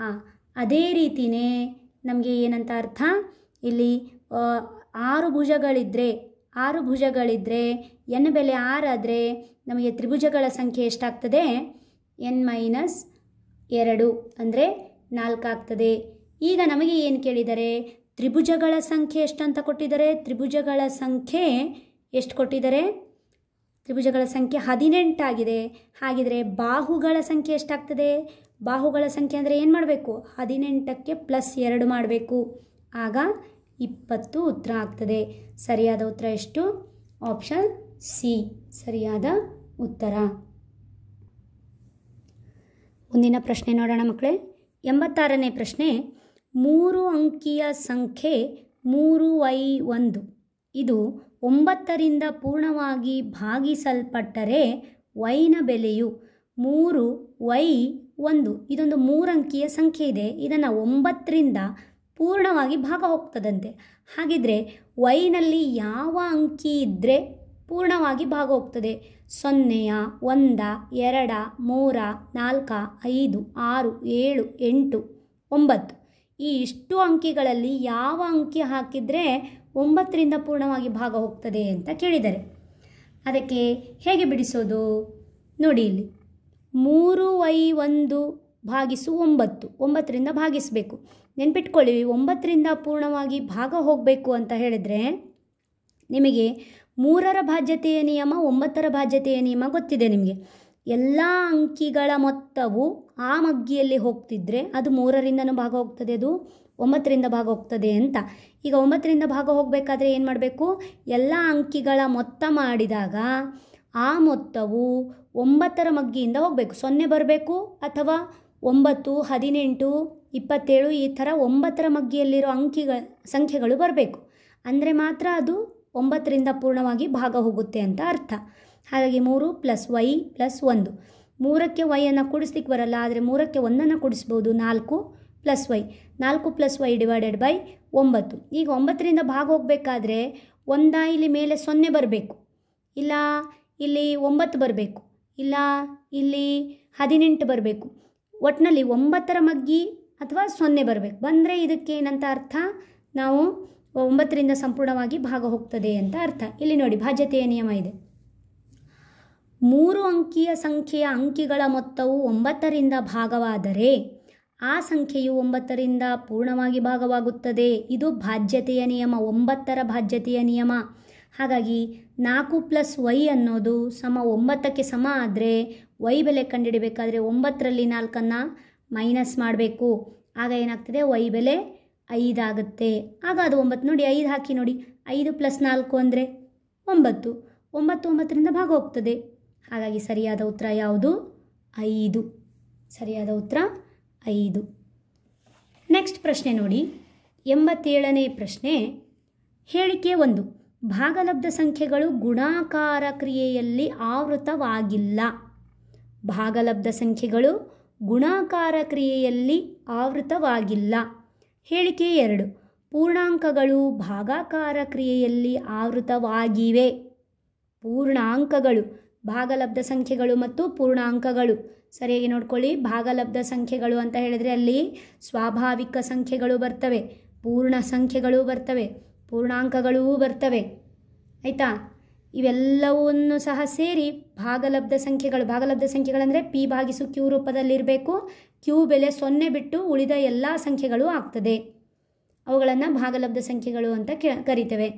ಹಾಂ ಅದೇ ರೀತಿಯೇ ನಮಗೆ ಏನಂತ ಅರ್ಥ ಇಲ್ಲಿ ಆರು ಭುಜಗಳಿದ್ದರೆ ಆರು ಭುಜಗಳಿದ್ದರೆ ಎನ್ ಬೆಲೆ ಆರಾದರೆ ನಮಗೆ ತ್ರಿಭುಜಗಳ ಸಂಖ್ಯೆ ಎಷ್ಟಾಗ್ತದೆ ಎನ್ ಮೈನಸ್ ಎರಡು ಅಂದರೆ ನಾಲ್ಕಾಗ್ತದೆ ಈಗ ನಮಗೆ ಏನು ಕೇಳಿದರೆ ತ್ರಿಭುಜಗಳ ಸಂಖ್ಯೆ ಎಷ್ಟಂತ ಕೊಟ್ಟಿದ್ದಾರೆ ತ್ರಿಭುಜಗಳ ಸಂಖ್ಯೆ ಎಷ್ಟು ಕೊಟ್ಟಿದ್ದಾರೆ ತ್ರಿಭುಜಗಳ ಸಂಖ್ಯೆ ಹದಿನೆಂಟಾಗಿದೆ ಹಾಗಿದ್ರೆ ಬಾಹುಗಳ ಸಂಖ್ಯೆ ಎಷ್ಟಾಗ್ತದೆ ಬಾಹುಗಳ ಸಂಖ್ಯೆ ಅಂದರೆ ಏನು ಮಾಡಬೇಕು ಹದಿನೆಂಟಕ್ಕೆ ಪ್ಲಸ್ ಎರಡು ಮಾಡಬೇಕು ಆಗ ಇಪ್ಪತ್ತು ಉತ್ತರ ಆಗ್ತದೆ ಸರಿಯಾದ ಉತ್ತರ ಎಷ್ಟು ಆಪ್ಷನ್ ಸಿ ಸರಿಯಾದ ಉತ್ತರ ಮುಂದಿನ ಪ್ರಶ್ನೆ ನೋಡೋಣ ಮಕ್ಕಳೇ ಎಂಬತ್ತಾರನೇ ಪ್ರಶ್ನೆ ಮೂರು ಅಂಕಿಯ ಸಂಖ್ಯೆ ಮೂರು ವೈ ಒಂದು ಇದು ಒಂಬತ್ತರಿಂದ ಪೂರ್ಣವಾಗಿ ಭಾಗಿಸಲ್ಪಟ್ಟರೆ ವೈನ ಬೆಲೆಯು ಮೂರು ವೈ ಒಂದು ಇದೊಂದು ಅಂಕಿಯ ಸಂಖ್ಯೆ ಇದೆ ಇದನ್ನು ಒಂಬತ್ತರಿಂದ ಪೂರ್ಣವಾಗಿ ಭಾಗ ಹೋಗ್ತದಂತೆ ಹಾಗಿದ್ರೆ ವೈನಲ್ಲಿ ಯಾವ ಅಂಕಿ ಇದ್ದರೆ ಪೂರ್ಣವಾಗಿ ಭಾಗ ಹೋಗ್ತದೆ ಸೊನ್ನೆಯ ಒಂದ ಎರಡ ಮೂರ ನಾಲ್ಕ ಐದು ಆರು ಏಳು ಎಂಟು ಒಂಬತ್ತು ಈ ಇಷ್ಟು ಅಂಕಿಗಳಲ್ಲಿ ಯಾವ ಅಂಕಿ ಹಾಕಿದರೆ ಒಂಬತ್ತರಿಂದ ಪೂರ್ಣವಾಗಿ ಭಾಗ ಹೋಗ್ತದೆ ಅಂತ ಕೇಳಿದ್ದಾರೆ ಅದಕ್ಕೆ ಹೇಗೆ ಬಿಡಿಸೋದು ನೋಡಿ ಇಲ್ಲಿ ಮೂರು ವೈ ಒಂದು ಭಾಗಿಸು ಒಂಬತ್ತು ಒಂಬತ್ತರಿಂದ ಭಾಗಿಸಬೇಕು ನೆನ್ಪಿಟ್ಕೊಳ್ಳಿ ಒಂಬತ್ತರಿಂದ ಪೂರ್ಣವಾಗಿ ಭಾಗ ಹೋಗಬೇಕು ಅಂತ ಹೇಳಿದರೆ ನಿಮಗೆ ಮೂರರ ಬಾಧ್ಯತೆಯ ನಿಯಮ ಒಂಬತ್ತರ ಬಾಧ್ಯತೆಯ ನಿಯಮ ಗೊತ್ತಿದೆ ನಿಮಗೆ ಎಲ್ಲ ಅಂಕಿಗಳ ಮೊತ್ತವು ಆ ಮಗ್ಗಿಯಲ್ಲಿ ಹೋಗ್ತಿದ್ರೆ ಅದು ಮೂರರಿಂದನೂ ಭಾಗ ಹೋಗ್ತದೆ ಅದು ಒಂಬತ್ತರಿಂದ ಭಾಗ ಹೋಗ್ತದೆ ಅಂತ ಈಗ ಒಂಬತ್ತರಿಂದ ಭಾಗ ಹೋಗಬೇಕಾದ್ರೆ ಏನು ಮಾಡಬೇಕು ಎಲ್ಲ ಅಂಕಿಗಳ ಮೊತ್ತ ಮಾಡಿದಾಗ ಆ ಮೊತ್ತವು ಒಂಬತ್ತರ ಮಗ್ಗಿಯಿಂದ ಹೋಗಬೇಕು ಸೊನ್ನೆ ಬರಬೇಕು ಅಥವಾ ಒಂಬತ್ತು ಹದಿನೆಂಟು ಇಪ್ಪತ್ತೇಳು ಈ ಥರ ಒಂಬತ್ತರ ಮಗ್ಗಿಯಲ್ಲಿರೋ ಅಂಕಿಗ ಸಂಖ್ಯೆಗಳು ಬರಬೇಕು ಅಂದರೆ ಮಾತ್ರ ಅದು ಒಂಬತ್ತರಿಂದ ಪೂರ್ಣವಾಗಿ ಭಾಗ ಹೋಗುತ್ತೆ ಅಂತ ಅರ್ಥ ಹಾಗಾಗಿ ಮೂರು ಪ್ಲಸ್ ವೈ ಪ್ಲಸ್ ಒಂದು ಮೂರಕ್ಕೆ ವೈಯನ್ನು ಕೂಡಿಸ್ಲಿಕ್ಕೆ ಬರಲ್ಲ ಆದರೆ ಮೂರಕ್ಕೆ ಒಂದನ್ನು ಕೂಡಿಸ್ಬೋದು ನಾಲ್ಕು ಪ್ಲಸ್ ವೈ ನಾಲ್ಕು ಪ್ಲಸ್ ವೈ ಡಿವೈಡೆಡ್ ಬೈ ಒಂಬತ್ತು ಈಗ ಒಂಬತ್ತರಿಂದ ಭಾಗ ಹೋಗಬೇಕಾದ್ರೆ ಒಂದ ಇಲ್ಲಿ ಮೇಲೆ ಸೊನ್ನೆ ಬರಬೇಕು ಇಲ್ಲ ಇಲ್ಲಿ ಒಂಬತ್ತು ಬರಬೇಕು ಇಲ್ಲ ಇಲ್ಲಿ ಹದಿನೆಂಟು ಬರಬೇಕು ಒಟ್ಟಿನಲ್ಲಿ ಒಂಬತ್ತರ ಮಗ್ಗಿ ಅಥವಾ ಸೊನ್ನೆ ಬರಬೇಕು ಬಂದರೆ ಇದಕ್ಕೆ ಏನಂತ ಅರ್ಥ ನಾವು ಒಂಬತ್ತರಿಂದ ಸಂಪೂರ್ಣವಾಗಿ ಭಾಗ ಹೋಗ್ತದೆ ಅಂತ ಅರ್ಥ ಇಲ್ಲಿ ನೋಡಿ ಭಾಜ್ಯತೆಯ ನಿಯಮ ಇದೆ ಮೂರು ಅಂಕಿಯ ಸಂಖ್ಯೆಯ ಅಂಕಿಗಳ ಮೊತ್ತವು ಒಂಬತ್ತರಿಂದ ಭಾಗವಾದರೆ ಆ ಸಂಖ್ಯೆಯು ಒಂಬತ್ತರಿಂದ ಪೂರ್ಣವಾಗಿ ಭಾಗವಾಗುತ್ತದೆ ಇದು ಭಾಜ್ಯತೆಯ ನಿಯಮ ಒಂಬತ್ತರ ಭಾಜ್ಯತೆಯ ನಿಯಮ ಹಾಗಾಗಿ ನಾಲ್ಕು ಪ್ಲಸ್ ವೈ ಅನ್ನೋದು ಸಮ ಒಂಬತ್ತಕ್ಕೆ ಸಮ ಆದರೆ ವೈ ಬೆಲೆ ಕಂಡುಹಿಡಬೇಕಾದ್ರೆ ಒಂಬತ್ತರಲ್ಲಿ ನಾಲ್ಕನ್ನು ಮೈನಸ್ ಮಾಡಬೇಕು ಆಗ ಏನಾಗ್ತದೆ ವೈ ಬೆಲೆ ಐದಾಗುತ್ತೆ ಆಗ ಅದು ಒಂಬತ್ತು ನೋಡಿ ಐದು ಹಾಕಿ ನೋಡಿ ಐದು ಪ್ಲಸ್ ನಾಲ್ಕು ಅಂದರೆ ಒಂಬತ್ತು ಒಂಬತ್ತು ಒಂಬತ್ತರಿಂದ ಭಾಗ ಹೋಗ್ತದೆ ಹಾಗಾಗಿ ಸರಿಯಾದ ಉತ್ತರ ಯಾವುದು ಐದು ಸರಿಯಾದ ಉತ್ತರ ಐದು ನೆಕ್ಸ್ಟ್ ಪ್ರಶ್ನೆ ನೋಡಿ ಎಂಬತ್ತೇಳನೇ ಪ್ರಶ್ನೆ ಹೇಳಿಕೆ ಒಂದು ಭಾಗಲಬ್ಧ ಸಂಖ್ಯೆಗಳು ಗುಣಾಕಾರ ಕ್ರಿಯೆಯಲ್ಲಿ ಆವೃತವಾಗಿಲ್ಲ ಭಾಗಲಬ್ಧ ಸಂಖ್ಯೆಗಳು ಗುಣಾಕಾರ ಕ್ರಿಯೆಯಲ್ಲಿ ಆವೃತವಾಗಿಲ್ಲ ಹೇಳಿಕೆ ಎರಡು ಪೂರ್ಣಾಂಕಗಳು ಭಾಗಾಕಾರ ಕ್ರಿಯೆಯಲ್ಲಿ ಆವೃತವಾಗಿವೆ ಪೂರ್ಣಾಂಕಗಳು ಭಾಗಲಬ್ಧ ಸಂಖ್ಯೆಗಳು ಮತ್ತು ಪೂರ್ಣಾಂಕಗಳು ಸರಿಯಾಗಿ ನೋಡ್ಕೊಳ್ಳಿ ಭಾಗಲಬ್ಧ ಸಂಖ್ಯೆಗಳು ಅಂತ ಹೇಳಿದರೆ ಅಲ್ಲಿ ಸ್ವಾಭಾವಿಕ ಸಂಖ್ಯೆಗಳು ಬರ್ತವೆ ಪೂರ್ಣ ಸಂಖ್ಯೆಗಳು ಬರ್ತವೆ ಪೂರ್ಣಾಂಕಗಳೂ ಬರ್ತವೆ ಆಯಿತಾ ಇವೆಲ್ಲವನ್ನು ಸಹ ಸೇರಿ ಭಾಗಲಬ್ಧ ಸಂಖ್ಯೆಗಳು ಭಾಗಲಬ್ಧ ಸಂಖ್ಯೆಗಳಂದರೆ ಪಿ ಭಾಗಿಸು ಕ್ಯೂ ರೂಪದಲ್ಲಿರಬೇಕು ಕ್ಯೂ ಬೆಲೆ ಸೊನ್ನೆ ಬಿಟ್ಟು ಉಳಿದ ಎಲ್ಲ ಸಂಖ್ಯೆಗಳು ಆಗ್ತದೆ ಅವುಗಳನ್ನು ಭಾಗಲಬ್ಧ ಸಂಖ್ಯೆಗಳು ಅಂತ ಕರಿತೇವೆ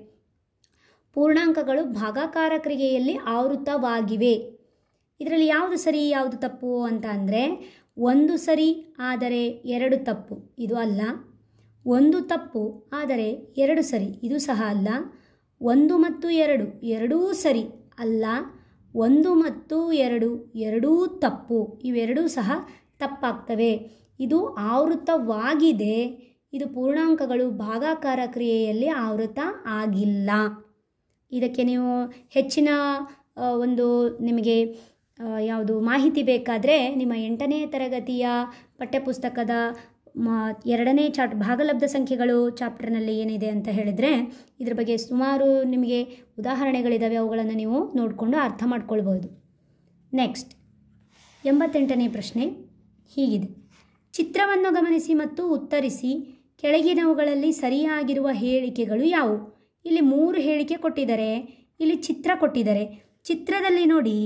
ಪೂರ್ಣಾಂಕಗಳು ಭಾಗಾಕಾರ ಕ್ರಿಯೆಯಲ್ಲಿ ಆವೃತವಾಗಿವೆ ಇದರಲ್ಲಿ ಯಾವುದು ಸರಿ ಯಾವುದು ತಪ್ಪು ಅಂತ ಅಂದರೆ ಒಂದು ಸರಿ ಆದರೆ ಎರಡು ತಪ್ಪು ಇದು ಅಲ್ಲ ಒಂದು ತಪ್ಪು ಆದರೆ ಎರಡು ಸರಿ ಇದು ಸಹ ಅಲ್ಲ ಒಂದು ಮತ್ತು ಎರಡು ಎರಡೂ ಸರಿ ಅಲ್ಲ ಒಂದು ಮತ್ತು ಎರಡು ಎರಡೂ ತಪ್ಪು ಇವೆರಡೂ ಸಹ ತಪ್ಪಾಗ್ತವೆ ಇದು ಆವೃತವಾಗಿದೆ ಇದು ಪೂರ್ಣಾಂಕಗಳು ಭಾಗಾಕಾರ ಕ್ರಿಯೆಯಲ್ಲಿ ಆವೃತ ಆಗಿಲ್ಲ ಇದಕ್ಕೆ ನೀವು ಹೆಚ್ಚಿನ ಒಂದು ನಿಮಗೆ ಯಾವುದು ಮಾಹಿತಿ ಬೇಕಾದರೆ ನಿಮ್ಮ ಎಂಟನೇ ತರಗತಿಯ ಪಠ್ಯಪುಸ್ತಕದ ಎರಡನೇ ಚಾಟ್ ಭಾಗಲಬ್ಧ ಸಂಖ್ಯೆಗಳು ಚಾಪ್ಟರ್ನಲ್ಲಿ ಏನಿದೆ ಅಂತ ಹೇಳಿದರೆ ಇದ್ರ ಬಗ್ಗೆ ಸುಮಾರು ನಿಮಗೆ ಉದಾಹರಣೆಗಳಿದ್ದಾವೆ ಅವುಗಳನ್ನು ನೀವು ನೋಡಿಕೊಂಡು ಅರ್ಥ ಮಾಡ್ಕೊಳ್ಬೋದು ನೆಕ್ಸ್ಟ್ ಎಂಬತ್ತೆಂಟನೇ ಪ್ರಶ್ನೆ ಹೀಗಿದೆ ಚಿತ್ರವನ್ನು ಗಮನಿಸಿ ಮತ್ತು ಉತ್ತರಿಸಿ ಕೆಳಗಿನವುಗಳಲ್ಲಿ ಸರಿಯಾಗಿರುವ ಹೇಳಿಕೆಗಳು ಯಾವುವು ಇಲ್ಲಿ ಮೂರು ಹೇಳಿಕೆ ಕೊಟ್ಟಿದ್ದಾರೆ ಇಲ್ಲಿ ಚಿತ್ರ ಕೊಟ್ಟಿದ್ದಾರೆ ಚಿತ್ರದಲ್ಲಿ ನೋಡಿ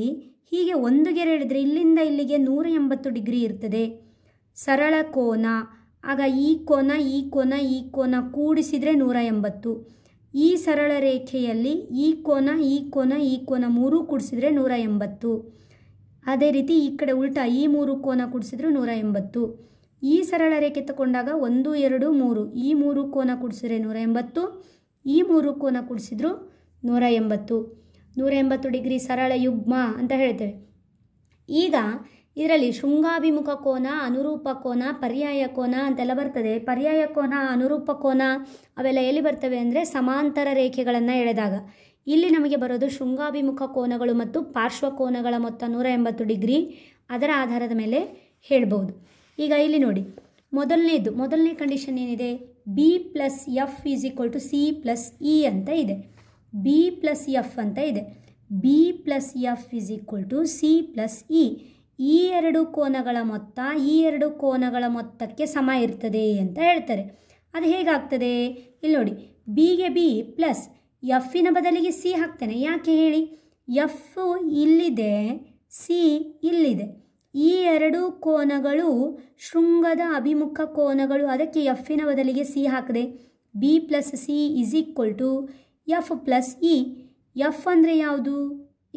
ಹೀಗೆ ಒಂದು ಗೆರೆ ಹೇಳಿದರೆ ಇಲ್ಲಿಂದ ಇಲ್ಲಿಗೆ ನೂರ ಎಂಬತ್ತು ಡಿಗ್ರಿ ಇರ್ತದೆ ಸರಳ ಕೋನ ಆಗ ಈ ಕೋನ ಈ ಕೋನ ಈ ಕೋನ ಕೂಡಿಸಿದರೆ ನೂರ ಎಂಬತ್ತು ಈ ಸರಳ ರೇಖೆಯಲ್ಲಿ ಈ ಕೋನ ಈ ಕೋನ ಈ ಕೋನ ಮೂರು ಕೂಡಿಸಿದರೆ ನೂರ ಎಂಬತ್ತು ಅದೇ ರೀತಿ ಈ ಕಡೆ ಉಲ್ಟ ಈ ಮೂರು ಕೋನ ಕೂಡಿಸಿದ್ರು ನೂರ ಎಂಬತ್ತು ಈ ಸರಳ ರೇಖೆ ತಗೊಂಡಾಗ ಒಂದು ಎರಡು ಮೂರು ಈ ಮೂರು ಕೋನ ಕೂಡಿಸಿದ್ರೆ ನೂರ ಎಂಬತ್ತು ಈ ಮೂರು ಕೋನ ಕೂಡಿಸಿದ್ರು ನೂರ ಎಂಬತ್ತು ನೂರ ಎಂಬತ್ತು ಡಿಗ್ರಿ ಸರಳ ಯುಗ್ಮ ಅಂತ ಹೇಳ್ತೇವೆ ಈಗ ಇದರಲ್ಲಿ ಶೃಂಗಾಭಿಮುಖ ಕೋನ ಅನುರೂಪ ಕೋನ ಪರ್ಯಾಯ ಕೋನ ಅಂತೆಲ್ಲ ಬರ್ತದೆ ಪರ್ಯಾಯ ಕೋನ ಅನುರೂಪ ಕೋನ ಅವೆಲ್ಲ ಎಲ್ಲಿ ಬರ್ತವೆ ಅಂದರೆ ಸಮಾಂತರ ರೇಖೆಗಳನ್ನು ಎಳೆದಾಗ ಇಲ್ಲಿ ನಮಗೆ ಬರೋದು ಶೃಂಗಾಭಿಮುಖ ಕೋನಗಳು ಮತ್ತು ಪಾರ್ಶ್ವಕೋನಗಳ ಮೊತ್ತ ನೂರ ಎಂಬತ್ತು ಡಿಗ್ರಿ ಅದರ ಆಧಾರದ ಮೇಲೆ ಹೇಳ್ಬೋದು ಈಗ ಇಲ್ಲಿ ನೋಡಿ ಮೊದಲನೇದು ಮೊದಲನೇ ಕಂಡೀಷನ್ ಏನಿದೆ B plus F is equal to C plus E ಅಂತ ಇದೆ ಬಿ ಪ್ಲಸ್ ಎಫ್ ಅಂತ ಇದೆ B plus F is equal to C plus E ಈ ಎರಡು ಕೋನಗಳ ಮೊತ್ತ ಈ ಎರಡು ಕೋನಗಳ ಮೊತ್ತಕ್ಕೆ ಸಮ ಇರ್ತದೆ ಅಂತ ಹೇಳ್ತಾರೆ ಅದು ಹೇಗಾಗ್ತದೆ ಇಲ್ಲಿ ನೋಡಿ ಬಿಗೆ ಬಿ ಪ್ಲಸ್ ಎಫಿನ ಬದಲಿಗೆ ಸಿ ಹಾಕ್ತೇನೆ ಯಾಕೆ ಹೇಳಿ ಎಫ್ ಇಲ್ಲಿದೆ ಸಿ ಇಲ್ಲಿದೆ ಈ ಎರಡು ಕೋನಗಳು ಶೃಂಗದ ಅಭಿಮುಖ ಕೋನಗಳು ಅದಕ್ಕೆ ಎಫಿನ ಬದಲಿಗೆ ಸಿ ಹಾಕಿದೆ B plus C is equal to F plus E F ಅಂದರೆ ಯಾವುದು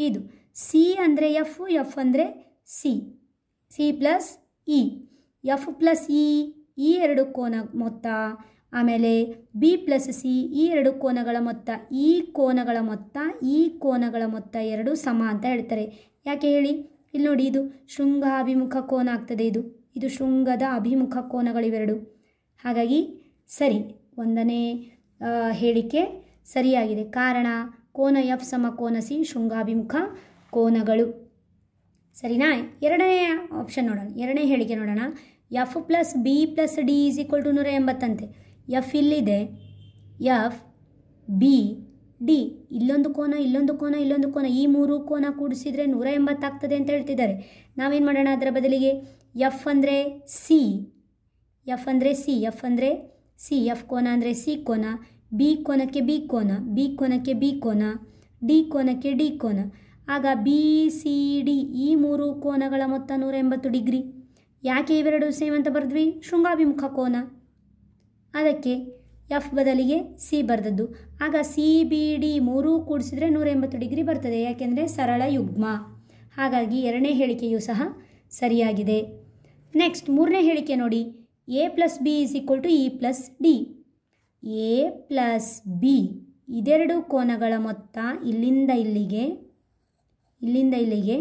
ಇದು ಸಿ ಅಂದರೆ ಎಫ್ ಎಫ್ ಅಂದರೆ C C plus E F plus E ಈ ಎರಡು ಕೋನ ಮೊತ್ತ ಆಮೇಲೆ ಬಿ ಪ್ಲಸ್ ಸಿ ಈ ಎರಡು ಕೋನಗಳ ಮೊತ್ತ ಈ e ಕೋನಗಳ ಮೊತ್ತ ಈ e ಕೋನಗಳ ಮೊತ್ತ ಎರಡು ಸಮ ಅಂತ ಹೇಳ್ತಾರೆ ಯಾಕೆ ಹೇಳಿ ಇಲ್ಲಿ ನೋಡಿ ಇದು ಶೃಂಗಾಭಿಮುಖ ಕೋನ ಆಗ್ತದೆ ಇದು ಇದು ಶೃಂಗದ ಅಭಿಮುಖ ಕೋನಗಳಿವೆರಡು ಹಾಗಾಗಿ ಸರಿ ಒಂದನೇ ಹೇಳಿಕೆ ಸರಿಯಾಗಿದೆ ಕಾರಣ ಕೋನ ಎಫ್ ಸಮ ಕೋನ ಸಿ ಶೃಂಗಾಭಿಮುಖ ಕೋನಗಳು ಸರಿನಾ ಎರಡನೇ ಆಪ್ಷನ್ ನೋಡೋಣ ಎರಡನೇ ಹೇಳಿಕೆ ನೋಡೋಣ F plus B plus D is equal to ನೂರ ಎಂಬತ್ತಂತೆ ಎಫ್ ಇಲ್ಲಿದೆ ಎಫ್ ಬಿ ಡಿ ಇಲ್ಲೊಂದು ಕೋನ ಇಲ್ಲೊಂದು ಕೋನ ಇಲ್ಲೊಂದು ಕೋನ ಈ ಮೂರು ಕೋನ ಕೂಡಿಸಿದರೆ ನೂರ ಎಂಬತ್ತಾಗ್ತದೆ ಅಂತ ಹೇಳ್ತಿದ್ದಾರೆ ನಾವೇನು ಮಾಡೋಣ ಅದರ ಬದಲಿಗೆ ಎಫ್ ಅಂದರೆ ಸಿ ಎಫ್ ಅಂದರೆ ಸಿ ಎಫ್ ಅಂದರೆ ಸಿ ಎಫ್ ಕೋನ ಅಂದರೆ ಸಿ ಕೋನ ಬಿ ಕೋನಕ್ಕೆ ಬಿ ಕೋನ ಬಿ ಕೋನಕ್ಕೆ ಬಿ ಕೋನ ಡಿ ಕೋನಕ್ಕೆ ಡಿ ಕೋನ ಆಗ ಬಿ ಸಿ ಡಿ ಈ ಮೂರು ಕೋನಗಳ ಮೊತ್ತ ನೂರ ಎಂಬತ್ತು ಡಿಗ್ರಿ ಯಾಕೆ ಇವೆರಡು ಸೇಮ್ ಅಂತ ಬರೆದ್ವಿ ಶೃಂಗಾಭಿಮುಖ ಕೋನ ಅದಕ್ಕೆ ಎಫ್ ಬದಲಿಗೆ ಸಿ ಬರೆದದ್ದು ಆಗ ಸಿ ಬಿ ಡಿ ಮೂರೂ ಕೂಡಿಸಿದ್ರೆ ನೂರ ಎಂಬತ್ತು ಡಿಗ್ರಿ ಬರ್ತದೆ ಯಾಕೆಂದರೆ ಸರಳ ಯುಗ್ಮ ಹಾಗಾಗಿ ಎರಡನೇ ಹೇಳಿಕೆಯೂ ಸಹ ಸರಿಯಾಗಿದೆ ನೆಕ್ಸ್ಟ್ ಮೂರನೇ ಹೇಳಿಕೆ ನೋಡಿ A plus B is equal to E plus D A plus B ಇದೆರಡು ಕೋನಗಳ ಮೊತ್ತ ಇಲ್ಲಿಂದ ಇಲ್ಲಿಗೆ ಇಲ್ಲಿಂದ ಇಲ್ಲಿಗೆ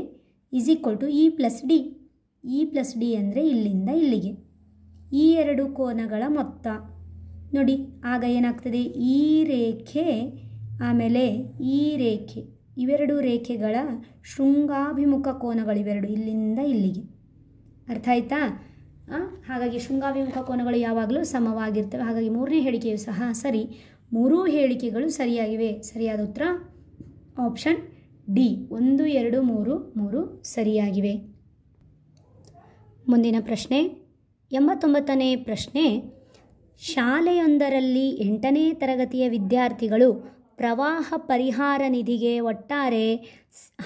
is equal to E plus D E plus D ಅಂದರೆ ಇಲ್ಲಿಂದ ಇಲ್ಲಿಗೆ ಈ ಎರಡು ಕೋನಗಳ ಮೊತ್ತ ನೋಡಿ ಆಗ ಏನಾಗ್ತದೆ ಈ ರೇಖೆ ಆಮೇಲೆ ಈ ರೇಖೆ ಇವೆರಡು ರೇಖೆಗಳ ಶೃಂಗಾಭಿಮುಖ ಕೋನಗಳಿವೆರಡು ಇಲ್ಲಿಂದ ಇಲ್ಲಿಗೆ ಅರ್ಥ ಆಯ್ತಾ ಹಾಗಾಗಿ ಶೃಂಗಾಭಿಮುಖ ಕೋನಗಳು ಯಾವಾಗಲೂ ಸಮವಾಗಿರ್ತವೆ ಹಾಗಾಗಿ ಮೂರನೇ ಹೇಳಿಕೆಯು ಸಹ ಸರಿ ಮೂರೂ ಹೇಳಿಕೆಗಳು ಸರಿಯಾಗಿವೆ ಸರಿಯಾದ ಉತ್ತರ ಆಪ್ಷನ್ ಡಿ ಒಂದು ಎರಡು ಮೂರು ಮೂರು ಸರಿಯಾಗಿವೆ ಮುಂದಿನ ಪ್ರಶ್ನೆ ಎಂಬತ್ತೊಂಬತ್ತನೇ ಪ್ರಶ್ನೆ ಶಾಲೆಯೊಂದರಲ್ಲಿ ಎಂಟನೇ ತರಗತಿಯ ವಿದ್ಯಾರ್ಥಿಗಳು ಪ್ರವಾಹ ಪರಿಹಾರ ನಿಧಿಗೆ ಒಟ್ಟಾರೆ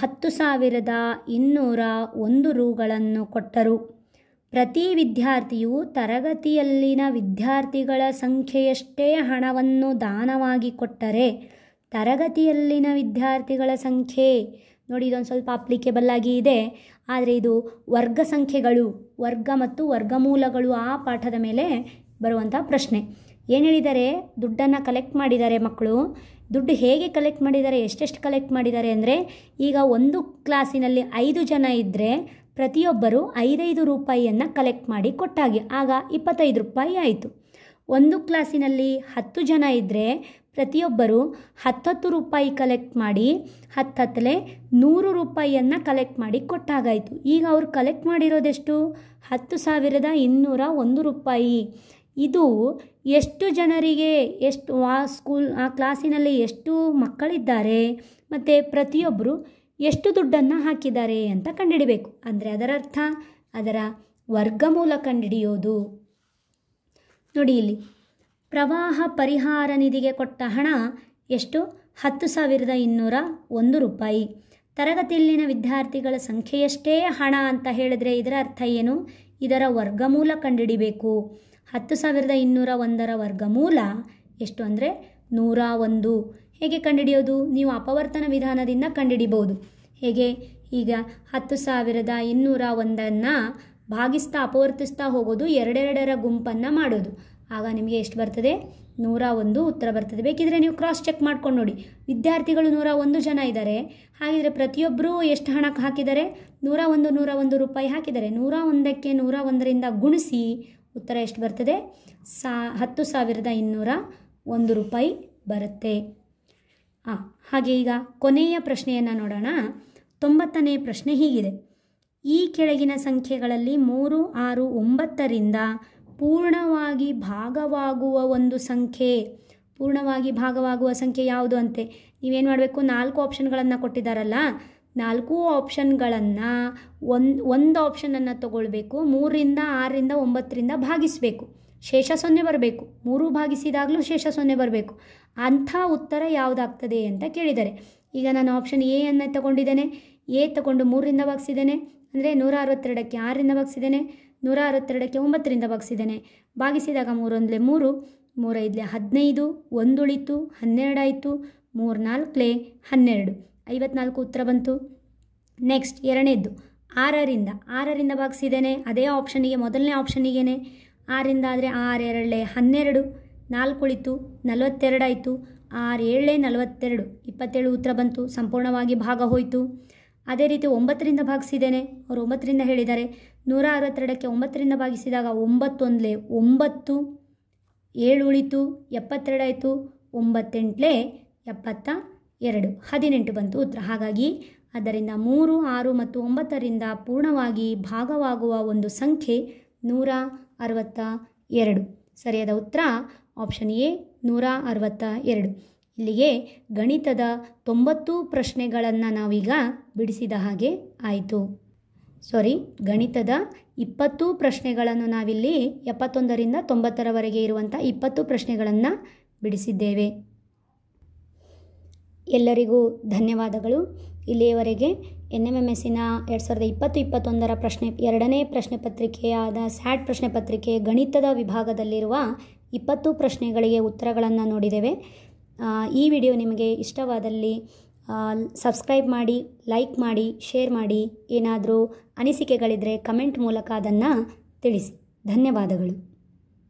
ಹತ್ತು ಸಾವಿರದ ಇನ್ನೂರ ಒಂದು ರೂಗಳನ್ನು ಕೊಟ್ಟರು ಪ್ರತಿ ವಿದ್ಯಾರ್ಥಿಯು ತರಗತಿಯಲ್ಲಿನ ವಿದ್ಯಾರ್ಥಿಗಳ ಸಂಖ್ಯೆಯಷ್ಟೇ ಹಣವನ್ನು ದಾನವಾಗಿ ಕೊಟ್ಟರೆ ತರಗತಿಯಲ್ಲಿನ ವಿದ್ಯಾರ್ಥಿಗಳ ಸಂಖ್ಯೆ ನೋಡಿ ಇದೊಂದು ಸ್ವಲ್ಪ ಅಪ್ಲಿಕೇಬಲ್ ಆಗಿ ಇದೆ ಆದರೆ ಇದು ವರ್ಗ ಸಂಖ್ಯೆಗಳು ವರ್ಗ ಮತ್ತು ವರ್ಗಮೂಲಗಳು ಆ ಪಾಠದ ಮೇಲೆ ಬರುವಂಥ ಪ್ರಶ್ನೆ ಏನು ಹೇಳಿದ್ದಾರೆ ದುಡ್ಡನ್ನು ಕಲೆಕ್ಟ್ ಮಾಡಿದ್ದಾರೆ ಮಕ್ಕಳು ದುಡ್ಡು ಹೇಗೆ ಕಲೆಕ್ಟ್ ಮಾಡಿದ್ದಾರೆ ಎಷ್ಟೆಷ್ಟು ಕಲೆಕ್ಟ್ ಮಾಡಿದ್ದಾರೆ ಅಂದರೆ ಈಗ ಒಂದು ಕ್ಲಾಸಿನಲ್ಲಿ ಐದು ಜನ ಇದ್ದರೆ ಪ್ರತಿಯೊಬ್ಬರು ಐದೈದು ರೂಪಾಯಿಯನ್ನು ಕಲೆಕ್ಟ್ ಮಾಡಿ ಕೊಟ್ಟಾಗಿ ಆಗ ಇಪ್ಪತ್ತೈದು ರೂಪಾಯಿ ಆಯಿತು ಒಂದು ಕ್ಲಾಸಿನಲ್ಲಿ ಹತ್ತು ಜನ ಇದ್ದರೆ ಪ್ರತಿಯೊಬ್ಬರು ಹತ್ತತ್ತು ರೂಪಾಯಿ ಕಲೆಕ್ಟ್ ಮಾಡಿ ಹತ್ತತ್ತಲೆ ನೂರು ರೂಪಾಯಿಯನ್ನು ಕಲೆಕ್ಟ್ ಮಾಡಿ ಕೊಟ್ಟಾಗಾಯಿತು ಈಗ ಅವರು ಕಲೆಕ್ಟ್ ಮಾಡಿರೋದೆಷ್ಟು ಹತ್ತು ಸಾವಿರದ ಇನ್ನೂರ ಒಂದು ರೂಪಾಯಿ ಇದು ಎಷ್ಟು ಜನರಿಗೆ ಎಷ್ಟು ಆ ಸ್ಕೂಲ್ ಆ ಕ್ಲಾಸಿನಲ್ಲಿ ಎಷ್ಟು ಮಕ್ಕಳಿದ್ದಾರೆ ಮತ್ತು ಪ್ರತಿಯೊಬ್ಬರು ಎಷ್ಟು ದುಡ್ಡನ್ನು ಹಾಕಿದ್ದಾರೆ ಅಂತ ಕಂಡುಹಿಡಬೇಕು ಅಂದರೆ ಅದರ ಅರ್ಥ ಅದರ ವರ್ಗಮೂಲ ಕಂಡುಹಿಡಿಯೋದು ನೋಡಿ ಇಲ್ಲಿ ಪ್ರವಾಹ ಪರಿಹಾರ ನಿಧಿಗೆ ಕೊಟ್ಟ ಹಣ ಎಷ್ಟು ಹತ್ತು ಸಾವಿರದ ಇನ್ನೂರ ಒಂದು ರೂಪಾಯಿ ತರಗತಿಯಲ್ಲಿನ ವಿದ್ಯಾರ್ಥಿಗಳ ಸಂಖ್ಯೆಯಷ್ಟೇ ಹಣ ಅಂತ ಹೇಳಿದರೆ ಇದರ ಅರ್ಥ ಏನು ಇದರ ವರ್ಗಮೂಲ ಕಂಡುಹಿಡಿಬೇಕು ಹತ್ತು ಸಾವಿರದ ಇನ್ನೂರ ಒಂದರ ವರ್ಗಮೂಲ ಎಷ್ಟು ಅಂದರೆ ನೂರ ಒಂದು ಹೇಗೆ ಕಂಡುಹಿಡಿಯೋದು ನೀವು ಅಪವರ್ತನ ವಿಧಾನದಿಂದ ಕಂಡುಹಿಡಿಬೋದು ಹೇಗೆ ಈಗ ಹತ್ತು ಸಾವಿರದ ಇನ್ನೂರ ಒಂದನ್ನು ಭಾಗಿಸ್ತಾ ಅಪವರ್ತಿಸ್ತಾ ಹೋಗೋದು ಎರಡೆರಡರ ಗುಂಪನ್ನು ಮಾಡೋದು ಆಗ ನಿಮಗೆ ಎಷ್ಟು ಬರ್ತದೆ ನೂರ ಒಂದು ಉತ್ತರ ಬರ್ತದೆ ಬೇಕಿದ್ರೆ ನೀವು ಕ್ರಾಸ್ ಚೆಕ್ ಮಾಡ್ಕೊಂಡು ನೋಡಿ ವಿದ್ಯಾರ್ಥಿಗಳು ನೂರ ಒಂದು ಜನ ಇದ್ದಾರೆ ಹಾಗಿದ್ರೆ ಪ್ರತಿಯೊಬ್ಬರೂ ಎಷ್ಟು ಹಣಕ್ಕೆ ಹಾಕಿದ್ದಾರೆ ನೂರ ಒಂದು ನೂರ ಒಂದು ರೂಪಾಯಿ ಹಾಕಿದ್ದಾರೆ ನೂರ ಒಂದಕ್ಕೆ ನೂರ ಒಂದರಿಂದ ಗುಣಿಸಿ ಉತ್ತರ ಎಷ್ಟು ಬರ್ತದೆ ಸಾ ಹತ್ತು ಸಾವಿರದ ಇನ್ನೂರ ಒಂದು ರೂಪಾಯಿ ಬರುತ್ತೆ ಆ ಹಾಗೆ ಈಗ ಕೊನೆಯ ಪ್ರಶ್ನೆಯನ್ನು ನೋಡೋಣ ತೊಂಬತ್ತನೇ ಪ್ರಶ್ನೆ ಹೀಗಿದೆ ಈ ಕೆಳಗಿನ ಸಂಖ್ಯೆಗಳಲ್ಲಿ ಮೂರು ಆರು ಒಂಬತ್ತರಿಂದ ಪೂರ್ಣವಾಗಿ ಭಾಗವಾಗುವ ಒಂದು ಸಂಖ್ಯೆ ಪೂರ್ಣವಾಗಿ ಭಾಗವಾಗುವ ಸಂಖ್ಯೆ ಯಾವುದು ಅಂತೆ ನೀವೇನು ಮಾಡಬೇಕು ನಾಲ್ಕು ಆಪ್ಷನ್ಗಳನ್ನು ಕೊಟ್ಟಿದ್ದಾರಲ್ಲ ನಾಲ್ಕು ಆಪ್ಷನ್ಗಳನ್ನು ಒಂದು ಒಂದು ಆಪ್ಷನನ್ನು ತಗೊಳ್ಬೇಕು ಮೂರರಿಂದ ಆರರಿಂದ ಒಂಬತ್ತರಿಂದ ಭಾಗಿಸಬೇಕು ಶೇಷ ಸೊನ್ನೆ ಬರಬೇಕು ಮೂರು ಭಾಗಿಸಿದಾಗಲೂ ಶೇಷ ಸೊನ್ನೆ ಬರಬೇಕು ಅಂಥ ಉತ್ತರ ಯಾವುದಾಗ್ತದೆ ಅಂತ ಕೇಳಿದ್ದಾರೆ ಈಗ ನಾನು ಆಪ್ಷನ್ ಎ ಅನ್ನು ತಗೊಂಡಿದ್ದೇನೆ ಎ ತಗೊಂಡು ಮೂರರಿಂದ ಭಾಗಿಸಿದ್ದೇನೆ ಅಂದರೆ ನೂರ ಅರವತ್ತೆರಡಕ್ಕೆ ಆರರಿಂದ ಭಾಗಿಸಿದ್ದೇನೆ ನೂರ ಅರವತ್ತೆರಡಕ್ಕೆ ಒಂಬತ್ತರಿಂದ ಭಾಗಿಸಿದ್ದೇನೆ ಭಾಗಿಸಿದಾಗ ಮೂರೊಂದಲೇ ಮೂರು ಮೂರೈದಲೆ ಹದಿನೈದು ಒಂದುಳಿತು ಹನ್ನೆರಡಾಯಿತು ಮೂರು ನಾಲ್ಕಲೇ ಹನ್ನೆರಡು ಐವತ್ನಾಲ್ಕು ಉತ್ತರ ಬಂತು ನೆಕ್ಸ್ಟ್ ಎರಡನೇದ್ದು ಆರರಿಂದ ಆರರಿಂದ ಭಾಗಿಸಿದ್ದೇನೆ ಅದೇ ಆಪ್ಷನಿಗೆ ಮೊದಲನೇ ಆಪ್ಷನಿಗೇನೆ ಆರಿಂದ ಆದರೆ ಆರು ಎರಡಲೇ ಹನ್ನೆರಡು ನಾಲ್ಕು ಉಳಿತು ನಲವತ್ತೆರಡಾಯಿತು ಆರು ಏಳೆ ನಲವತ್ತೆರಡು ಇಪ್ಪತ್ತೇಳು ಉತ್ತರ ಬಂತು ಸಂಪೂರ್ಣವಾಗಿ ಭಾಗ ಹೋಯಿತು ಅದೇ ರೀತಿ ಒಂಬತ್ತರಿಂದ ಭಾಗಿಸಿದ್ದೇನೆ ಅವರು ಒಂಬತ್ತರಿಂದ ಹೇಳಿದ್ದಾರೆ ನೂರ ಅರವತ್ತೆರಡಕ್ಕೆ ಒಂಬತ್ತರಿಂದ ಭಾಗಿಸಿದಾಗ ಒಂಬತ್ತೊಂದಲೆ ಒಂಬತ್ತು ಏಳು ಉಳಿತು ಎಪ್ಪತ್ತೆರಡಾಯಿತು ಒಂಬತ್ತೆಂಟಲೆ ಎಪ್ಪತ್ತ ಎರಡು ಹದಿನೆಂಟು ಬಂತು ಉತ್ತರ ಹಾಗಾಗಿ ಅದರಿಂದ ಮೂರು ಆರು ಮತ್ತು ಒಂಬತ್ತರಿಂದ ಪೂರ್ಣವಾಗಿ ಭಾಗವಾಗುವ ಒಂದು ಸಂಖ್ಯೆ ನೂರ ಅರವತ್ತ ಎರಡು ಸರಿಯಾದ ಉತ್ತರ ಆಪ್ಷನ್ ಎ ನೂರ ಅರವತ್ತ ಎರಡು ಇಲ್ಲಿಗೆ ಗಣಿತದ ತೊಂಬತ್ತು ಪ್ರಶ್ನೆಗಳನ್ನು ನಾವೀಗ ಬಿಡಿಸಿದ ಹಾಗೆ ಆಯಿತು ಸಾರಿ ಗಣಿತದ ಇಪ್ಪತ್ತು ಪ್ರಶ್ನೆಗಳನ್ನು ನಾವಿಲ್ಲಿ ಎಪ್ಪತ್ತೊಂದರಿಂದ ತೊಂಬತ್ತರವರೆಗೆ ಇರುವಂಥ ಇಪ್ಪತ್ತು ಪ್ರಶ್ನೆಗಳನ್ನು ಬಿಡಿಸಿದ್ದೇವೆ ಎಲ್ಲರಿಗೂ ಧನ್ಯವಾದಗಳು ಇಲ್ಲಿಯವರೆಗೆ ಎನ್ ಎಮ್ ಎಮ್ ಎಸ್ಸಿನ ಎರಡು ಸಾವಿರದ ಇಪ್ಪತ್ತು ಇಪ್ಪತ್ತೊಂದರ ಪ್ರಶ್ನೆ ಎರಡನೇ ಪ್ರಶ್ನೆ ಪತ್ರಿಕೆಯಾದ ಸ್ಯಾಟ್ ಪ್ರಶ್ನೆ ಪತ್ರಿಕೆ ಗಣಿತದ ವಿಭಾಗದಲ್ಲಿರುವ ಇಪ್ಪತ್ತು ಪ್ರಶ್ನೆಗಳಿಗೆ ಉತ್ತರಗಳನ್ನು ನೋಡಿದ್ದೇವೆ ಈ ವಿಡಿಯೋ ನಿಮಗೆ ಇಷ್ಟವಾದಲ್ಲಿ ಸಬ್ಸ್ಕ್ರೈಬ್ ಮಾಡಿ ಲೈಕ್ ಮಾಡಿ ಶೇರ್ ಮಾಡಿ ಏನಾದರೂ ಅನಿಸಿಕೆಗಳಿದ್ದರೆ ಕಮೆಂಟ್ ಮೂಲಕ ಅದನ್ನು ತಿಳಿಸಿ ಧನ್ಯವಾದಗಳು